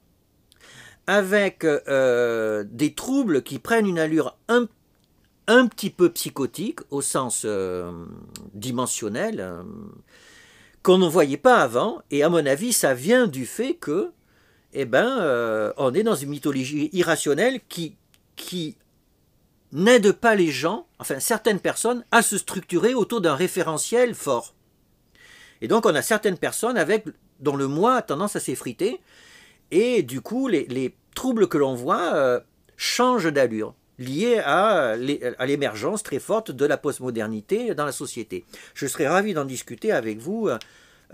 avec des troubles qui prennent une allure un peu un petit peu psychotique au sens euh, dimensionnel euh, qu'on ne voyait pas avant. Et à mon avis, ça vient du fait que, eh ben, euh, on est dans une mythologie irrationnelle qui, qui n'aide pas les gens, enfin certaines personnes, à se structurer autour d'un référentiel fort. Et donc, on a certaines personnes avec dont le moi a tendance à s'effriter. Et du coup, les, les troubles que l'on voit changent d'allure lié à l'émergence très forte de la postmodernité dans la société. Je serais ravi d'en discuter avec vous,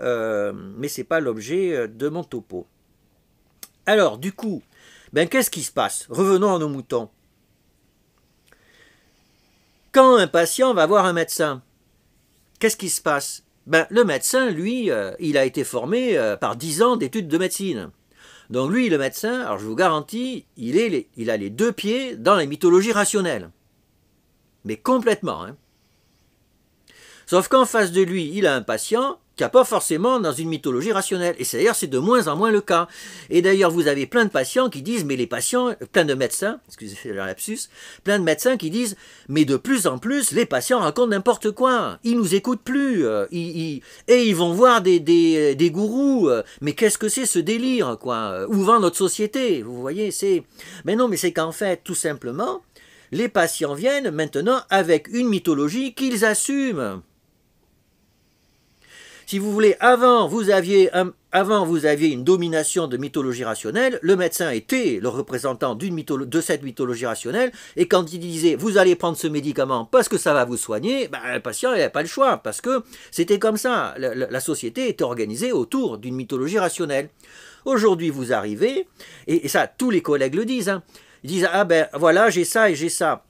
euh, mais ce n'est pas l'objet euh, de mon topo. Alors, du coup, ben, qu'est-ce qui se passe Revenons à nos moutons. Quand un patient va voir un médecin, qu'est-ce qui se passe ben, Le médecin, lui, euh, il a été formé par dix ans d'études de médecine. Donc lui, le médecin, alors je vous garantis, il, est il a les deux pieds dans la mythologie rationnelle. Mais complètement. Hein. Sauf qu'en face de lui, il a un patient pas forcément dans une mythologie rationnelle. Et d'ailleurs, c'est de moins en moins le cas. Et d'ailleurs, vous avez plein de patients qui disent, mais les patients, plein de médecins, excusez leur lapsus, plein de médecins qui disent, mais de plus en plus, les patients racontent n'importe quoi. Ils nous écoutent plus. Euh, et ils vont voir des, des, des gourous. Euh, mais qu'est-ce que c'est ce délire, quoi euh, Où va notre société Vous voyez, c'est... Mais non, mais c'est qu'en fait, tout simplement, les patients viennent maintenant avec une mythologie qu'ils assument. Si vous voulez, avant vous aviez, avant, vous aviez une domination de mythologie rationnelle, le médecin était le représentant de cette mythologie rationnelle, et quand il disait vous allez prendre ce médicament parce que ça va vous soigner, ben, le patient n'avait pas le choix, parce que c'était comme ça, la, société était organisée autour d'une mythologie rationnelle. Aujourd'hui, vous arrivez, et, ça, tous les collègues le disent, hein. ils disent ah ben voilà, j'ai ça et j'ai ça.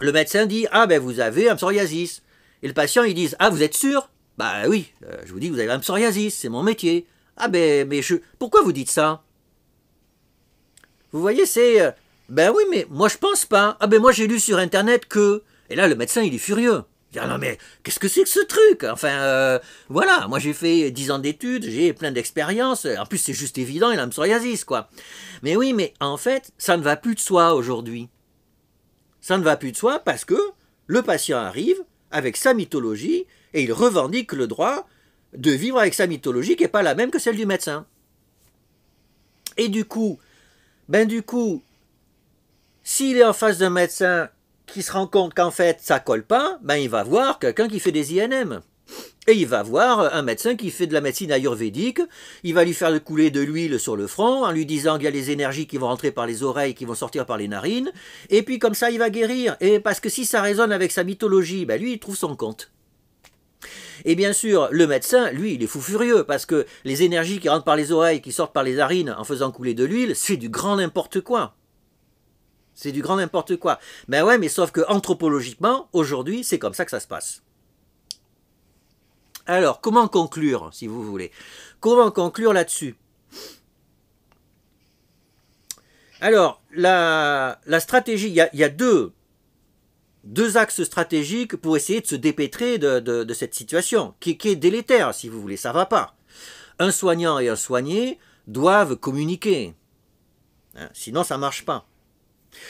Le médecin dit ah ben vous avez un psoriasis. Et le patient, ils disent ah vous êtes sûr bah oui, euh, je vous dis que vous avez un psoriasis, c'est mon métier. Ah ben, mais je... Pourquoi vous dites ça Vous voyez, c'est... Euh, ben oui, mais moi je pense pas. Ah ben moi j'ai lu sur Internet que... Et là, le médecin, il est furieux. Il dit, ah non mais, qu'est-ce que c'est que ce truc Enfin, euh, voilà, moi j'ai fait dix ans d'études, j'ai plein d'expériences. En plus, c'est juste évident, il a un psoriasis, quoi. Mais oui, mais en fait, ça ne va plus de soi aujourd'hui. Ça ne va plus de soi parce que le patient arrive avec sa mythologie et il revendique le droit de vivre avec sa mythologie qui n'est pas la même que celle du médecin. Et du coup, ben du coup, s'il est en face d'un médecin qui se rend compte qu'en fait ça colle pas, ben il va voir quelqu'un qui fait des INM. Et il va voir un médecin qui fait de la médecine ayurvédique, il va lui faire couler de l'huile sur le front en lui disant qu'il y a les énergies qui vont rentrer par les oreilles, qui vont sortir par les narines, et puis comme ça il va guérir. Et parce que si ça résonne avec sa mythologie, ben lui il trouve son compte. Et bien sûr, le médecin, lui, il est fou furieux parce que les énergies qui rentrent par les oreilles, qui sortent par les arines en faisant couler de l'huile, c'est du grand n'importe quoi. C'est du grand n'importe quoi. Ben ouais, mais sauf que anthropologiquement, aujourd'hui, c'est comme ça que ça se passe. Alors, comment conclure, si vous voulez Comment conclure là-dessus Alors, la, stratégie, il y a deux deux axes stratégiques pour essayer de se dépêtrer de, cette situation, qui, est délétère, si vous voulez, ça ne va pas. Un soignant et un soigné doivent communiquer. Hein, sinon, ça ne marche pas.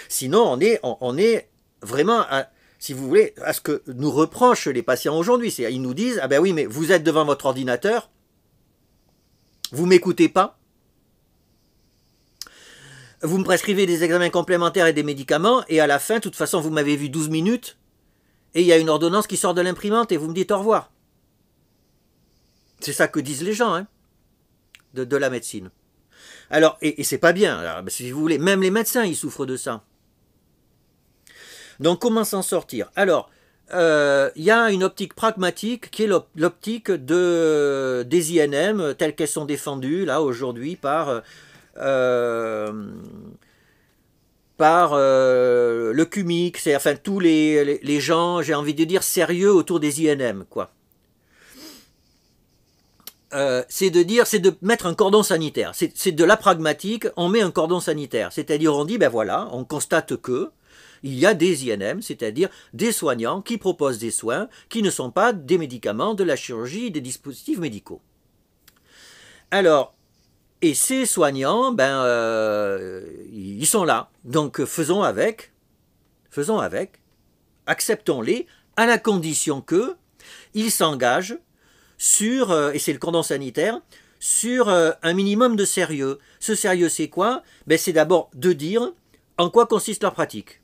Sinon, on est, vraiment, à, si vous voulez, à ce que nous reprochent les patients aujourd'hui. Ils nous disent, ah ben oui, mais vous êtes devant votre ordinateur, vous m'écoutez pas, vous me prescrivez des examens complémentaires et des médicaments, et à la fin, de toute façon, vous m'avez vu 12 minutes, et il y a une ordonnance qui sort de l'imprimante, et vous me dites au revoir. C'est ça que disent les gens, hein, de, la médecine. Alors, et, c'est pas bien, si vous voulez, même les médecins, ils souffrent de ça. Donc, comment s'en sortir Alors, euh, il y a une optique pragmatique qui est l'optique de, des INM, telles qu'elles sont défendues, là, aujourd'hui, par... Euh, euh, par euh, le CUMIC, c'est enfin tous les, gens, j'ai envie de dire, sérieux autour des INM, quoi. Euh, c'est de dire, c'est de mettre un cordon sanitaire. C'est de la pragmatique, on met un cordon sanitaire. C'est-à-dire, on dit, ben voilà, on constate que il y a des INM, c'est-à-dire des soignants qui proposent des soins qui ne sont pas des médicaments, de la chirurgie, des dispositifs médicaux. Alors, et ces soignants, ben, euh, ils sont là. Donc faisons avec, faisons avec, acceptons-les, à la condition que ils s'engagent sur, euh, et c'est le cordon sanitaire, sur euh, un minimum de sérieux. Ce sérieux, c'est quoi ben, C'est d'abord de dire en quoi consiste leur pratique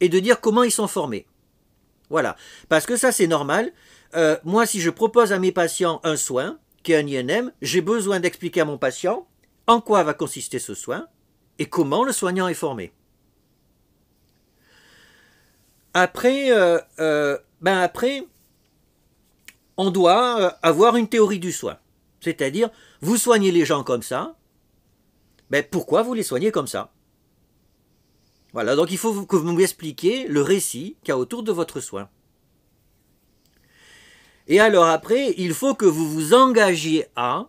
et de dire comment ils sont formés. Voilà. Parce que ça, c'est normal. moi, si je propose à mes patients un soin, est un INM, j'ai besoin d'expliquer à mon patient en quoi va consister ce soin et comment le soignant est formé. Après, euh, euh, ben après on doit euh, avoir une théorie du soin. C'est-à-dire, vous soignez les gens comme ça, mais ben pourquoi vous les soignez comme ça Voilà, donc il faut que vous m'expliquiez le récit qu'il y a autour de votre soin. Et alors après, il faut que vous vous engagiez à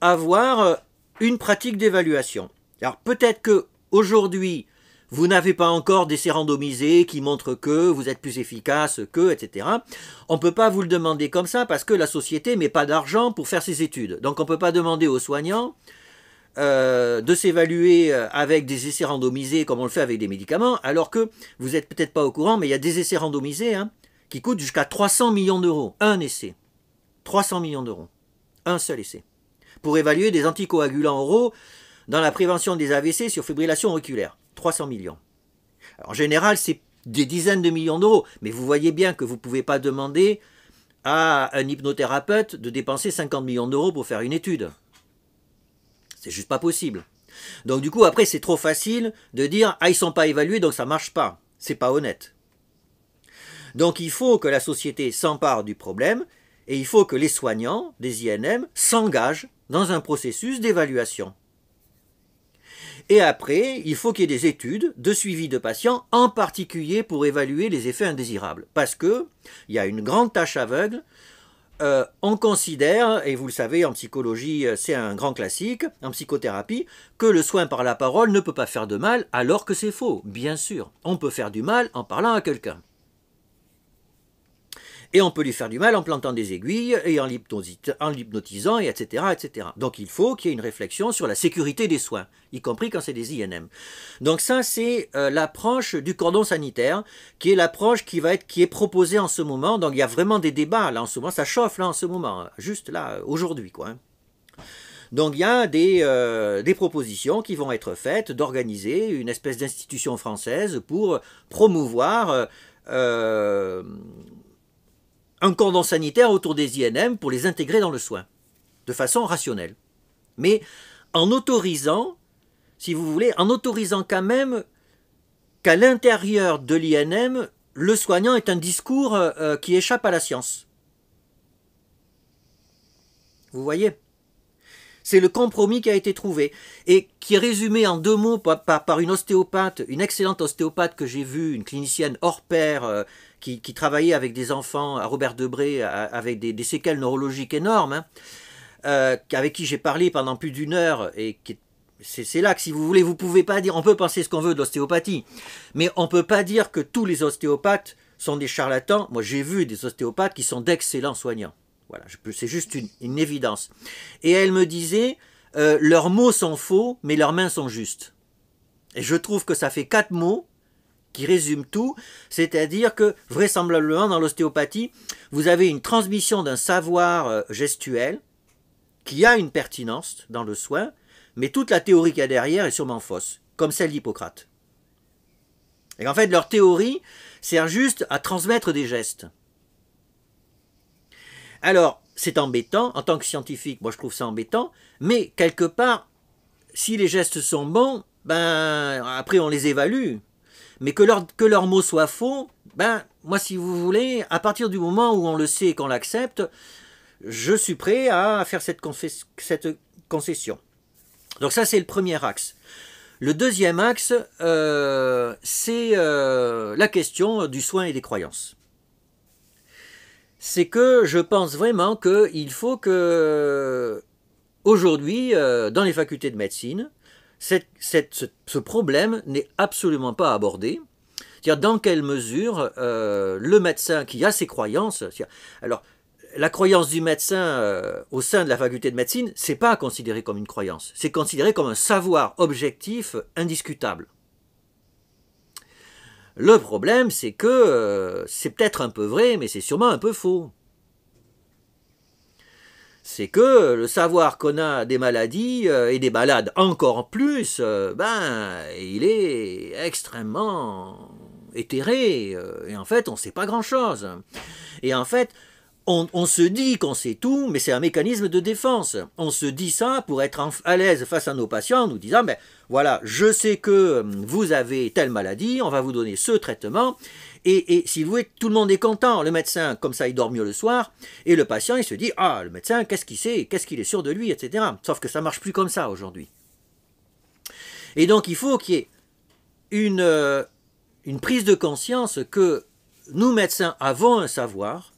avoir euh, une pratique d'évaluation. Alors peut-être que aujourd'hui, vous n'avez pas encore d'essais randomisés qui montrent que vous êtes plus efficace que, etc. On ne peut pas vous le demander comme ça parce que la société met pas d'argent pour faire ses études. Donc on ne peut pas demander aux soignants euh, de s'évaluer euh, avec des essais randomisés comme on le fait avec des médicaments, alors que vous n'êtes peut-être pas au courant, mais il y a des essais randomisés. Hein qui coûte jusqu'à 300 millions d'euros. Un essai. 300 millions d'euros. Un seul essai. Pour évaluer des anticoagulants oraux dans la prévention des AVC sur fibrillation auriculaire. 300 millions. en général, c'est des dizaines de millions d'euros. Mais vous voyez bien que vous ne pouvez pas demander à un hypnothérapeute de dépenser 50 millions d'euros pour faire une étude. C'est juste pas possible. Donc du coup, après, c'est trop facile de dire ah ils sont pas évalués donc ça marche pas. C'est pas honnête. Donc il faut que la société s'empare du problème et il faut que les soignants des INM s'engagent dans un processus d'évaluation. Et après, il faut qu'il y ait des études de suivi de patients, en particulier pour évaluer les effets indésirables. Parce que il y a une grande tâche aveugle. Euh, on considère, et vous le savez, en psychologie, euh, c'est un grand classique, en psychothérapie, que le soin par la parole ne peut pas faire de mal, alors que c'est faux, bien sûr. On peut faire du mal en parlant à quelqu'un et on peut lui faire du mal en plantant des aiguilles et en l'hypnotisant, et etc., etc. Donc il faut qu'il y ait une réflexion sur la sécurité des soins, y compris quand c'est des INM. Donc ça, c'est euh, l'approche du cordon sanitaire, qui est l'approche qui qui est proposée en ce moment. Donc il y a vraiment des débats là en ce moment, ça chauffe là en ce moment, juste là aujourd'hui quoi. Hein. Donc il y a euh, des, propositions qui vont être faites d'organiser une espèce d'institution française pour promouvoir euh, un cordon sanitaire autour des INM pour les intégrer dans le soin, de façon rationnelle. Mais en autorisant, si vous voulez, en autorisant quand même qu'à l'intérieur de l'INM, le soignant est un discours euh, euh, qui échappe à la science. Vous voyez C'est le compromis qui a été trouvé et qui est résumé en deux mots par, une ostéopathe, une excellente ostéopathe que j'ai vue, une clinicienne hors pair, euh, qui, travaillait avec des enfants, à Robert Debré, avec des, séquelles neurologiques énormes, hein, euh, avec qui j'ai parlé pendant plus d'une heure, et c'est là que si vous voulez, vous pouvez pas dire, on peut penser ce qu'on veut de l'ostéopathie, mais on peut pas dire que tous les ostéopathes sont des charlatans. Moi, j'ai vu des ostéopathes qui sont d'excellents soignants. Voilà, c'est juste une, évidence. Et elle me disait, euh, leurs mots sont faux, mais leurs mains sont justes. Et je trouve que ça fait quatre mots qui résume tout, c'est-à-dire que vraisemblablement dans l'ostéopathie, vous avez une transmission d'un savoir euh, gestuel qui a une pertinence dans le soin, mais toute la théorie qu'il y a derrière est sûrement fausse, comme celle d'Hippocrate. Et en fait, leur théorie sert juste à transmettre des gestes. Alors, c'est embêtant, en tant que scientifique, moi je trouve ça embêtant, mais quelque part, si les gestes sont bons, ben après on les évalue, mais que leurs que leurs mots soient faux, ben, moi, si vous voulez, à partir du moment où on le sait et qu'on l'accepte, je suis prêt à faire cette, cette concession. Donc ça, c'est le premier axe. Le deuxième axe, euh, c'est euh, la question du soin et des croyances. C'est que je pense vraiment qu'il faut que, aujourd'hui, euh, dans les facultés de médecine, ce, problème n'est absolument pas abordé. C'est-à-dire dans quelle mesure euh, le médecin qui a ses croyances, alors la croyance du médecin euh, au sein de la faculté de médecine, c'est pas considéré comme une croyance, c'est considéré comme un savoir objectif indiscutable. Le problème, c'est que euh, c'est peut-être un peu vrai, mais c'est sûrement un peu faux c'est que le savoir qu'on a des maladies euh, et des malades encore plus, euh, ben, il est extrêmement éthéré. Euh, et en fait, on ne sait pas grand-chose. Et en fait, on, se dit qu'on sait tout, mais c'est un mécanisme de défense. On se dit ça pour être à l'aise face à nos patients en nous disant, ben voilà, je sais que vous avez telle maladie, on va vous donner ce traitement, et, si vous voulez, tout le monde est content. Le médecin, comme ça, il dort mieux le soir. Et le patient, il se dit Ah, le médecin, qu'est-ce qu'il sait Qu'est-ce qu'il est sûr de lui etc. Sauf que ça marche plus comme ça aujourd'hui. Et donc, il faut qu'il y ait une, euh, une prise de conscience que nous, médecins, avons un savoir,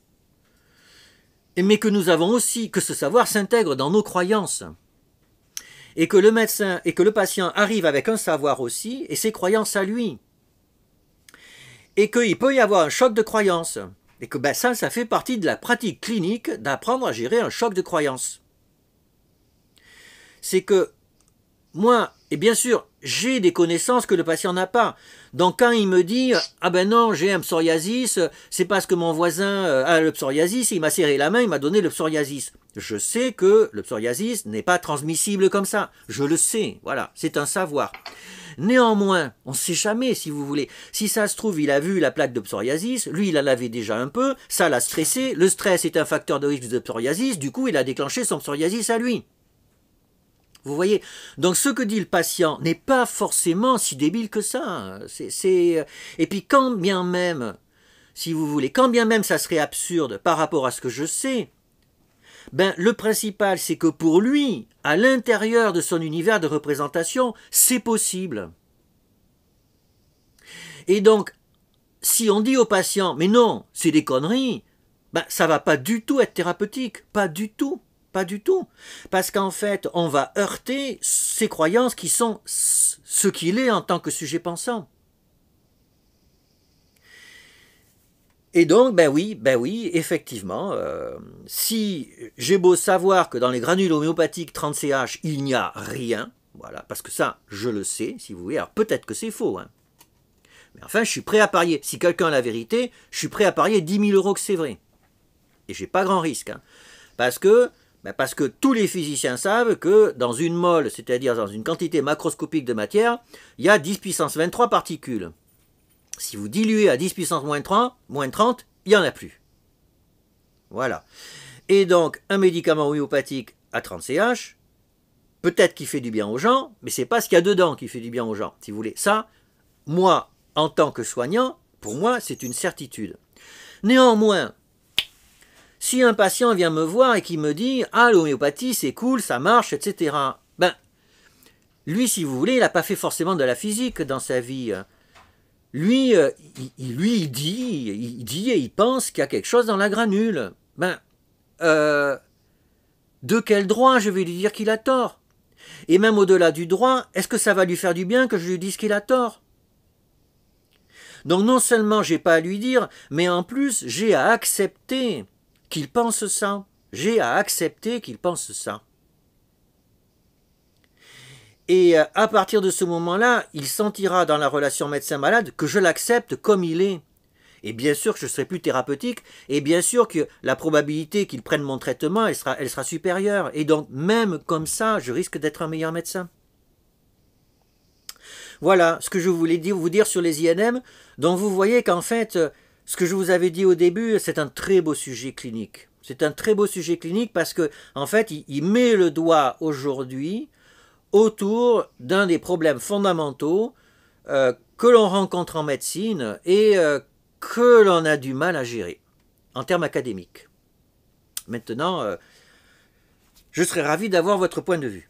mais que nous avons aussi, que ce savoir s'intègre dans nos croyances et que le médecin et que le patient arrive avec un savoir aussi et ses croyances à lui et qu'il peut y avoir un choc de croyance. Et que ben, ça, ça fait partie de la pratique clinique d'apprendre à gérer un choc de croyance. C'est que moi, et bien sûr, j'ai des connaissances que le patient n'a pas. Donc quand il me dit ah ben non j'ai un psoriasis, c'est parce que mon voisin euh, a le psoriasis, il m'a serré la main, il m'a donné le psoriasis. Je sais que le psoriasis n'est pas transmissible comme ça. Je le sais, voilà, c'est un savoir. Néanmoins, on ne sait jamais si vous voulez. Si ça se trouve, il a vu la plaque de psoriasis, lui il la avait déjà un peu, ça l'a stressé, le stress est un facteur de risque de psoriasis, du coup il a déclenché son psoriasis à lui. Vous voyez Donc ce que dit le patient n'est pas forcément si débile que ça. Et puis quand bien même, si vous voulez, quand bien même ça serait absurde par rapport à ce que je sais, ben, le principal c'est que pour lui, à l'intérieur de son univers de représentation, c'est possible. Et donc, si on dit au patient, mais non, c'est des conneries, ben, ça va pas du tout être thérapeutique, pas du tout. Pas du tout. Parce qu'en fait, on va heurter ces croyances qui sont ce qu'il est en tant que sujet pensant. Et donc, ben oui, ben oui, effectivement, euh, si j'ai beau savoir que dans les granules homéopathiques 30CH, il n'y a rien, voilà, parce que ça, je le sais, si vous voulez, alors peut-être que c'est faux, hein. Mais enfin, je suis prêt à parier. Si quelqu'un a la vérité, je suis prêt à parier 10 000 euros que c'est vrai. Et j'ai pas grand risque, hein. Parce que ben, parce que tous les physiciens savent que dans une mole, c'est-à-dire dans une quantité macroscopique de matière, il y a 10 puissance 23 particules. Si vous diluez à 10 puissance moins 30, il n'y en a plus. Voilà. Et donc, un médicament homéopathique à 30 CH, peut-être qu'il fait du bien aux gens, mais c'est pas ce qu'il y a dedans qui fait du bien aux gens, si vous voulez. Ça, moi, en tant que soignant, pour moi, c'est une certitude. Néanmoins, si un patient vient me voir et qui me dit Ah, l'homéopathie, c'est cool, ça marche, etc. Ben, lui, si vous voulez, il n'a pas fait forcément de la physique dans sa vie. Lui, euh, il, lui, il dit, il dit et il pense qu'il y a quelque chose dans la granule. Ben, euh, de quel droit je vais lui dire qu'il a tort Et même au-delà du droit, est-ce que ça va lui faire du bien que je lui dise qu'il a tort Donc non seulement j'ai pas à lui dire, mais en plus j'ai à accepter qu'il pense ça. J'ai à accepter qu'il pense ça. Et euh, à partir de ce moment-là, il sentira dans la relation médecin-malade que je l'accepte comme il est. Et bien sûr que je serai plus thérapeutique, et bien sûr que la probabilité qu'il prenne mon traitement, elle sera, elle sera supérieure. Et donc, même comme ça, je risque d'être un meilleur médecin. Voilà ce que je voulais vous dire sur les INM, dont vous voyez qu'en fait, euh, ce que je vous avais dit au début, c'est un très beau sujet clinique. C'est un très beau sujet clinique parce que, en fait, il, met le doigt aujourd'hui autour d'un des problèmes fondamentaux euh, que l'on rencontre en médecine et euh, que l'on a du mal à gérer en termes académiques. Maintenant, euh, je serais ravi d'avoir votre point de vue.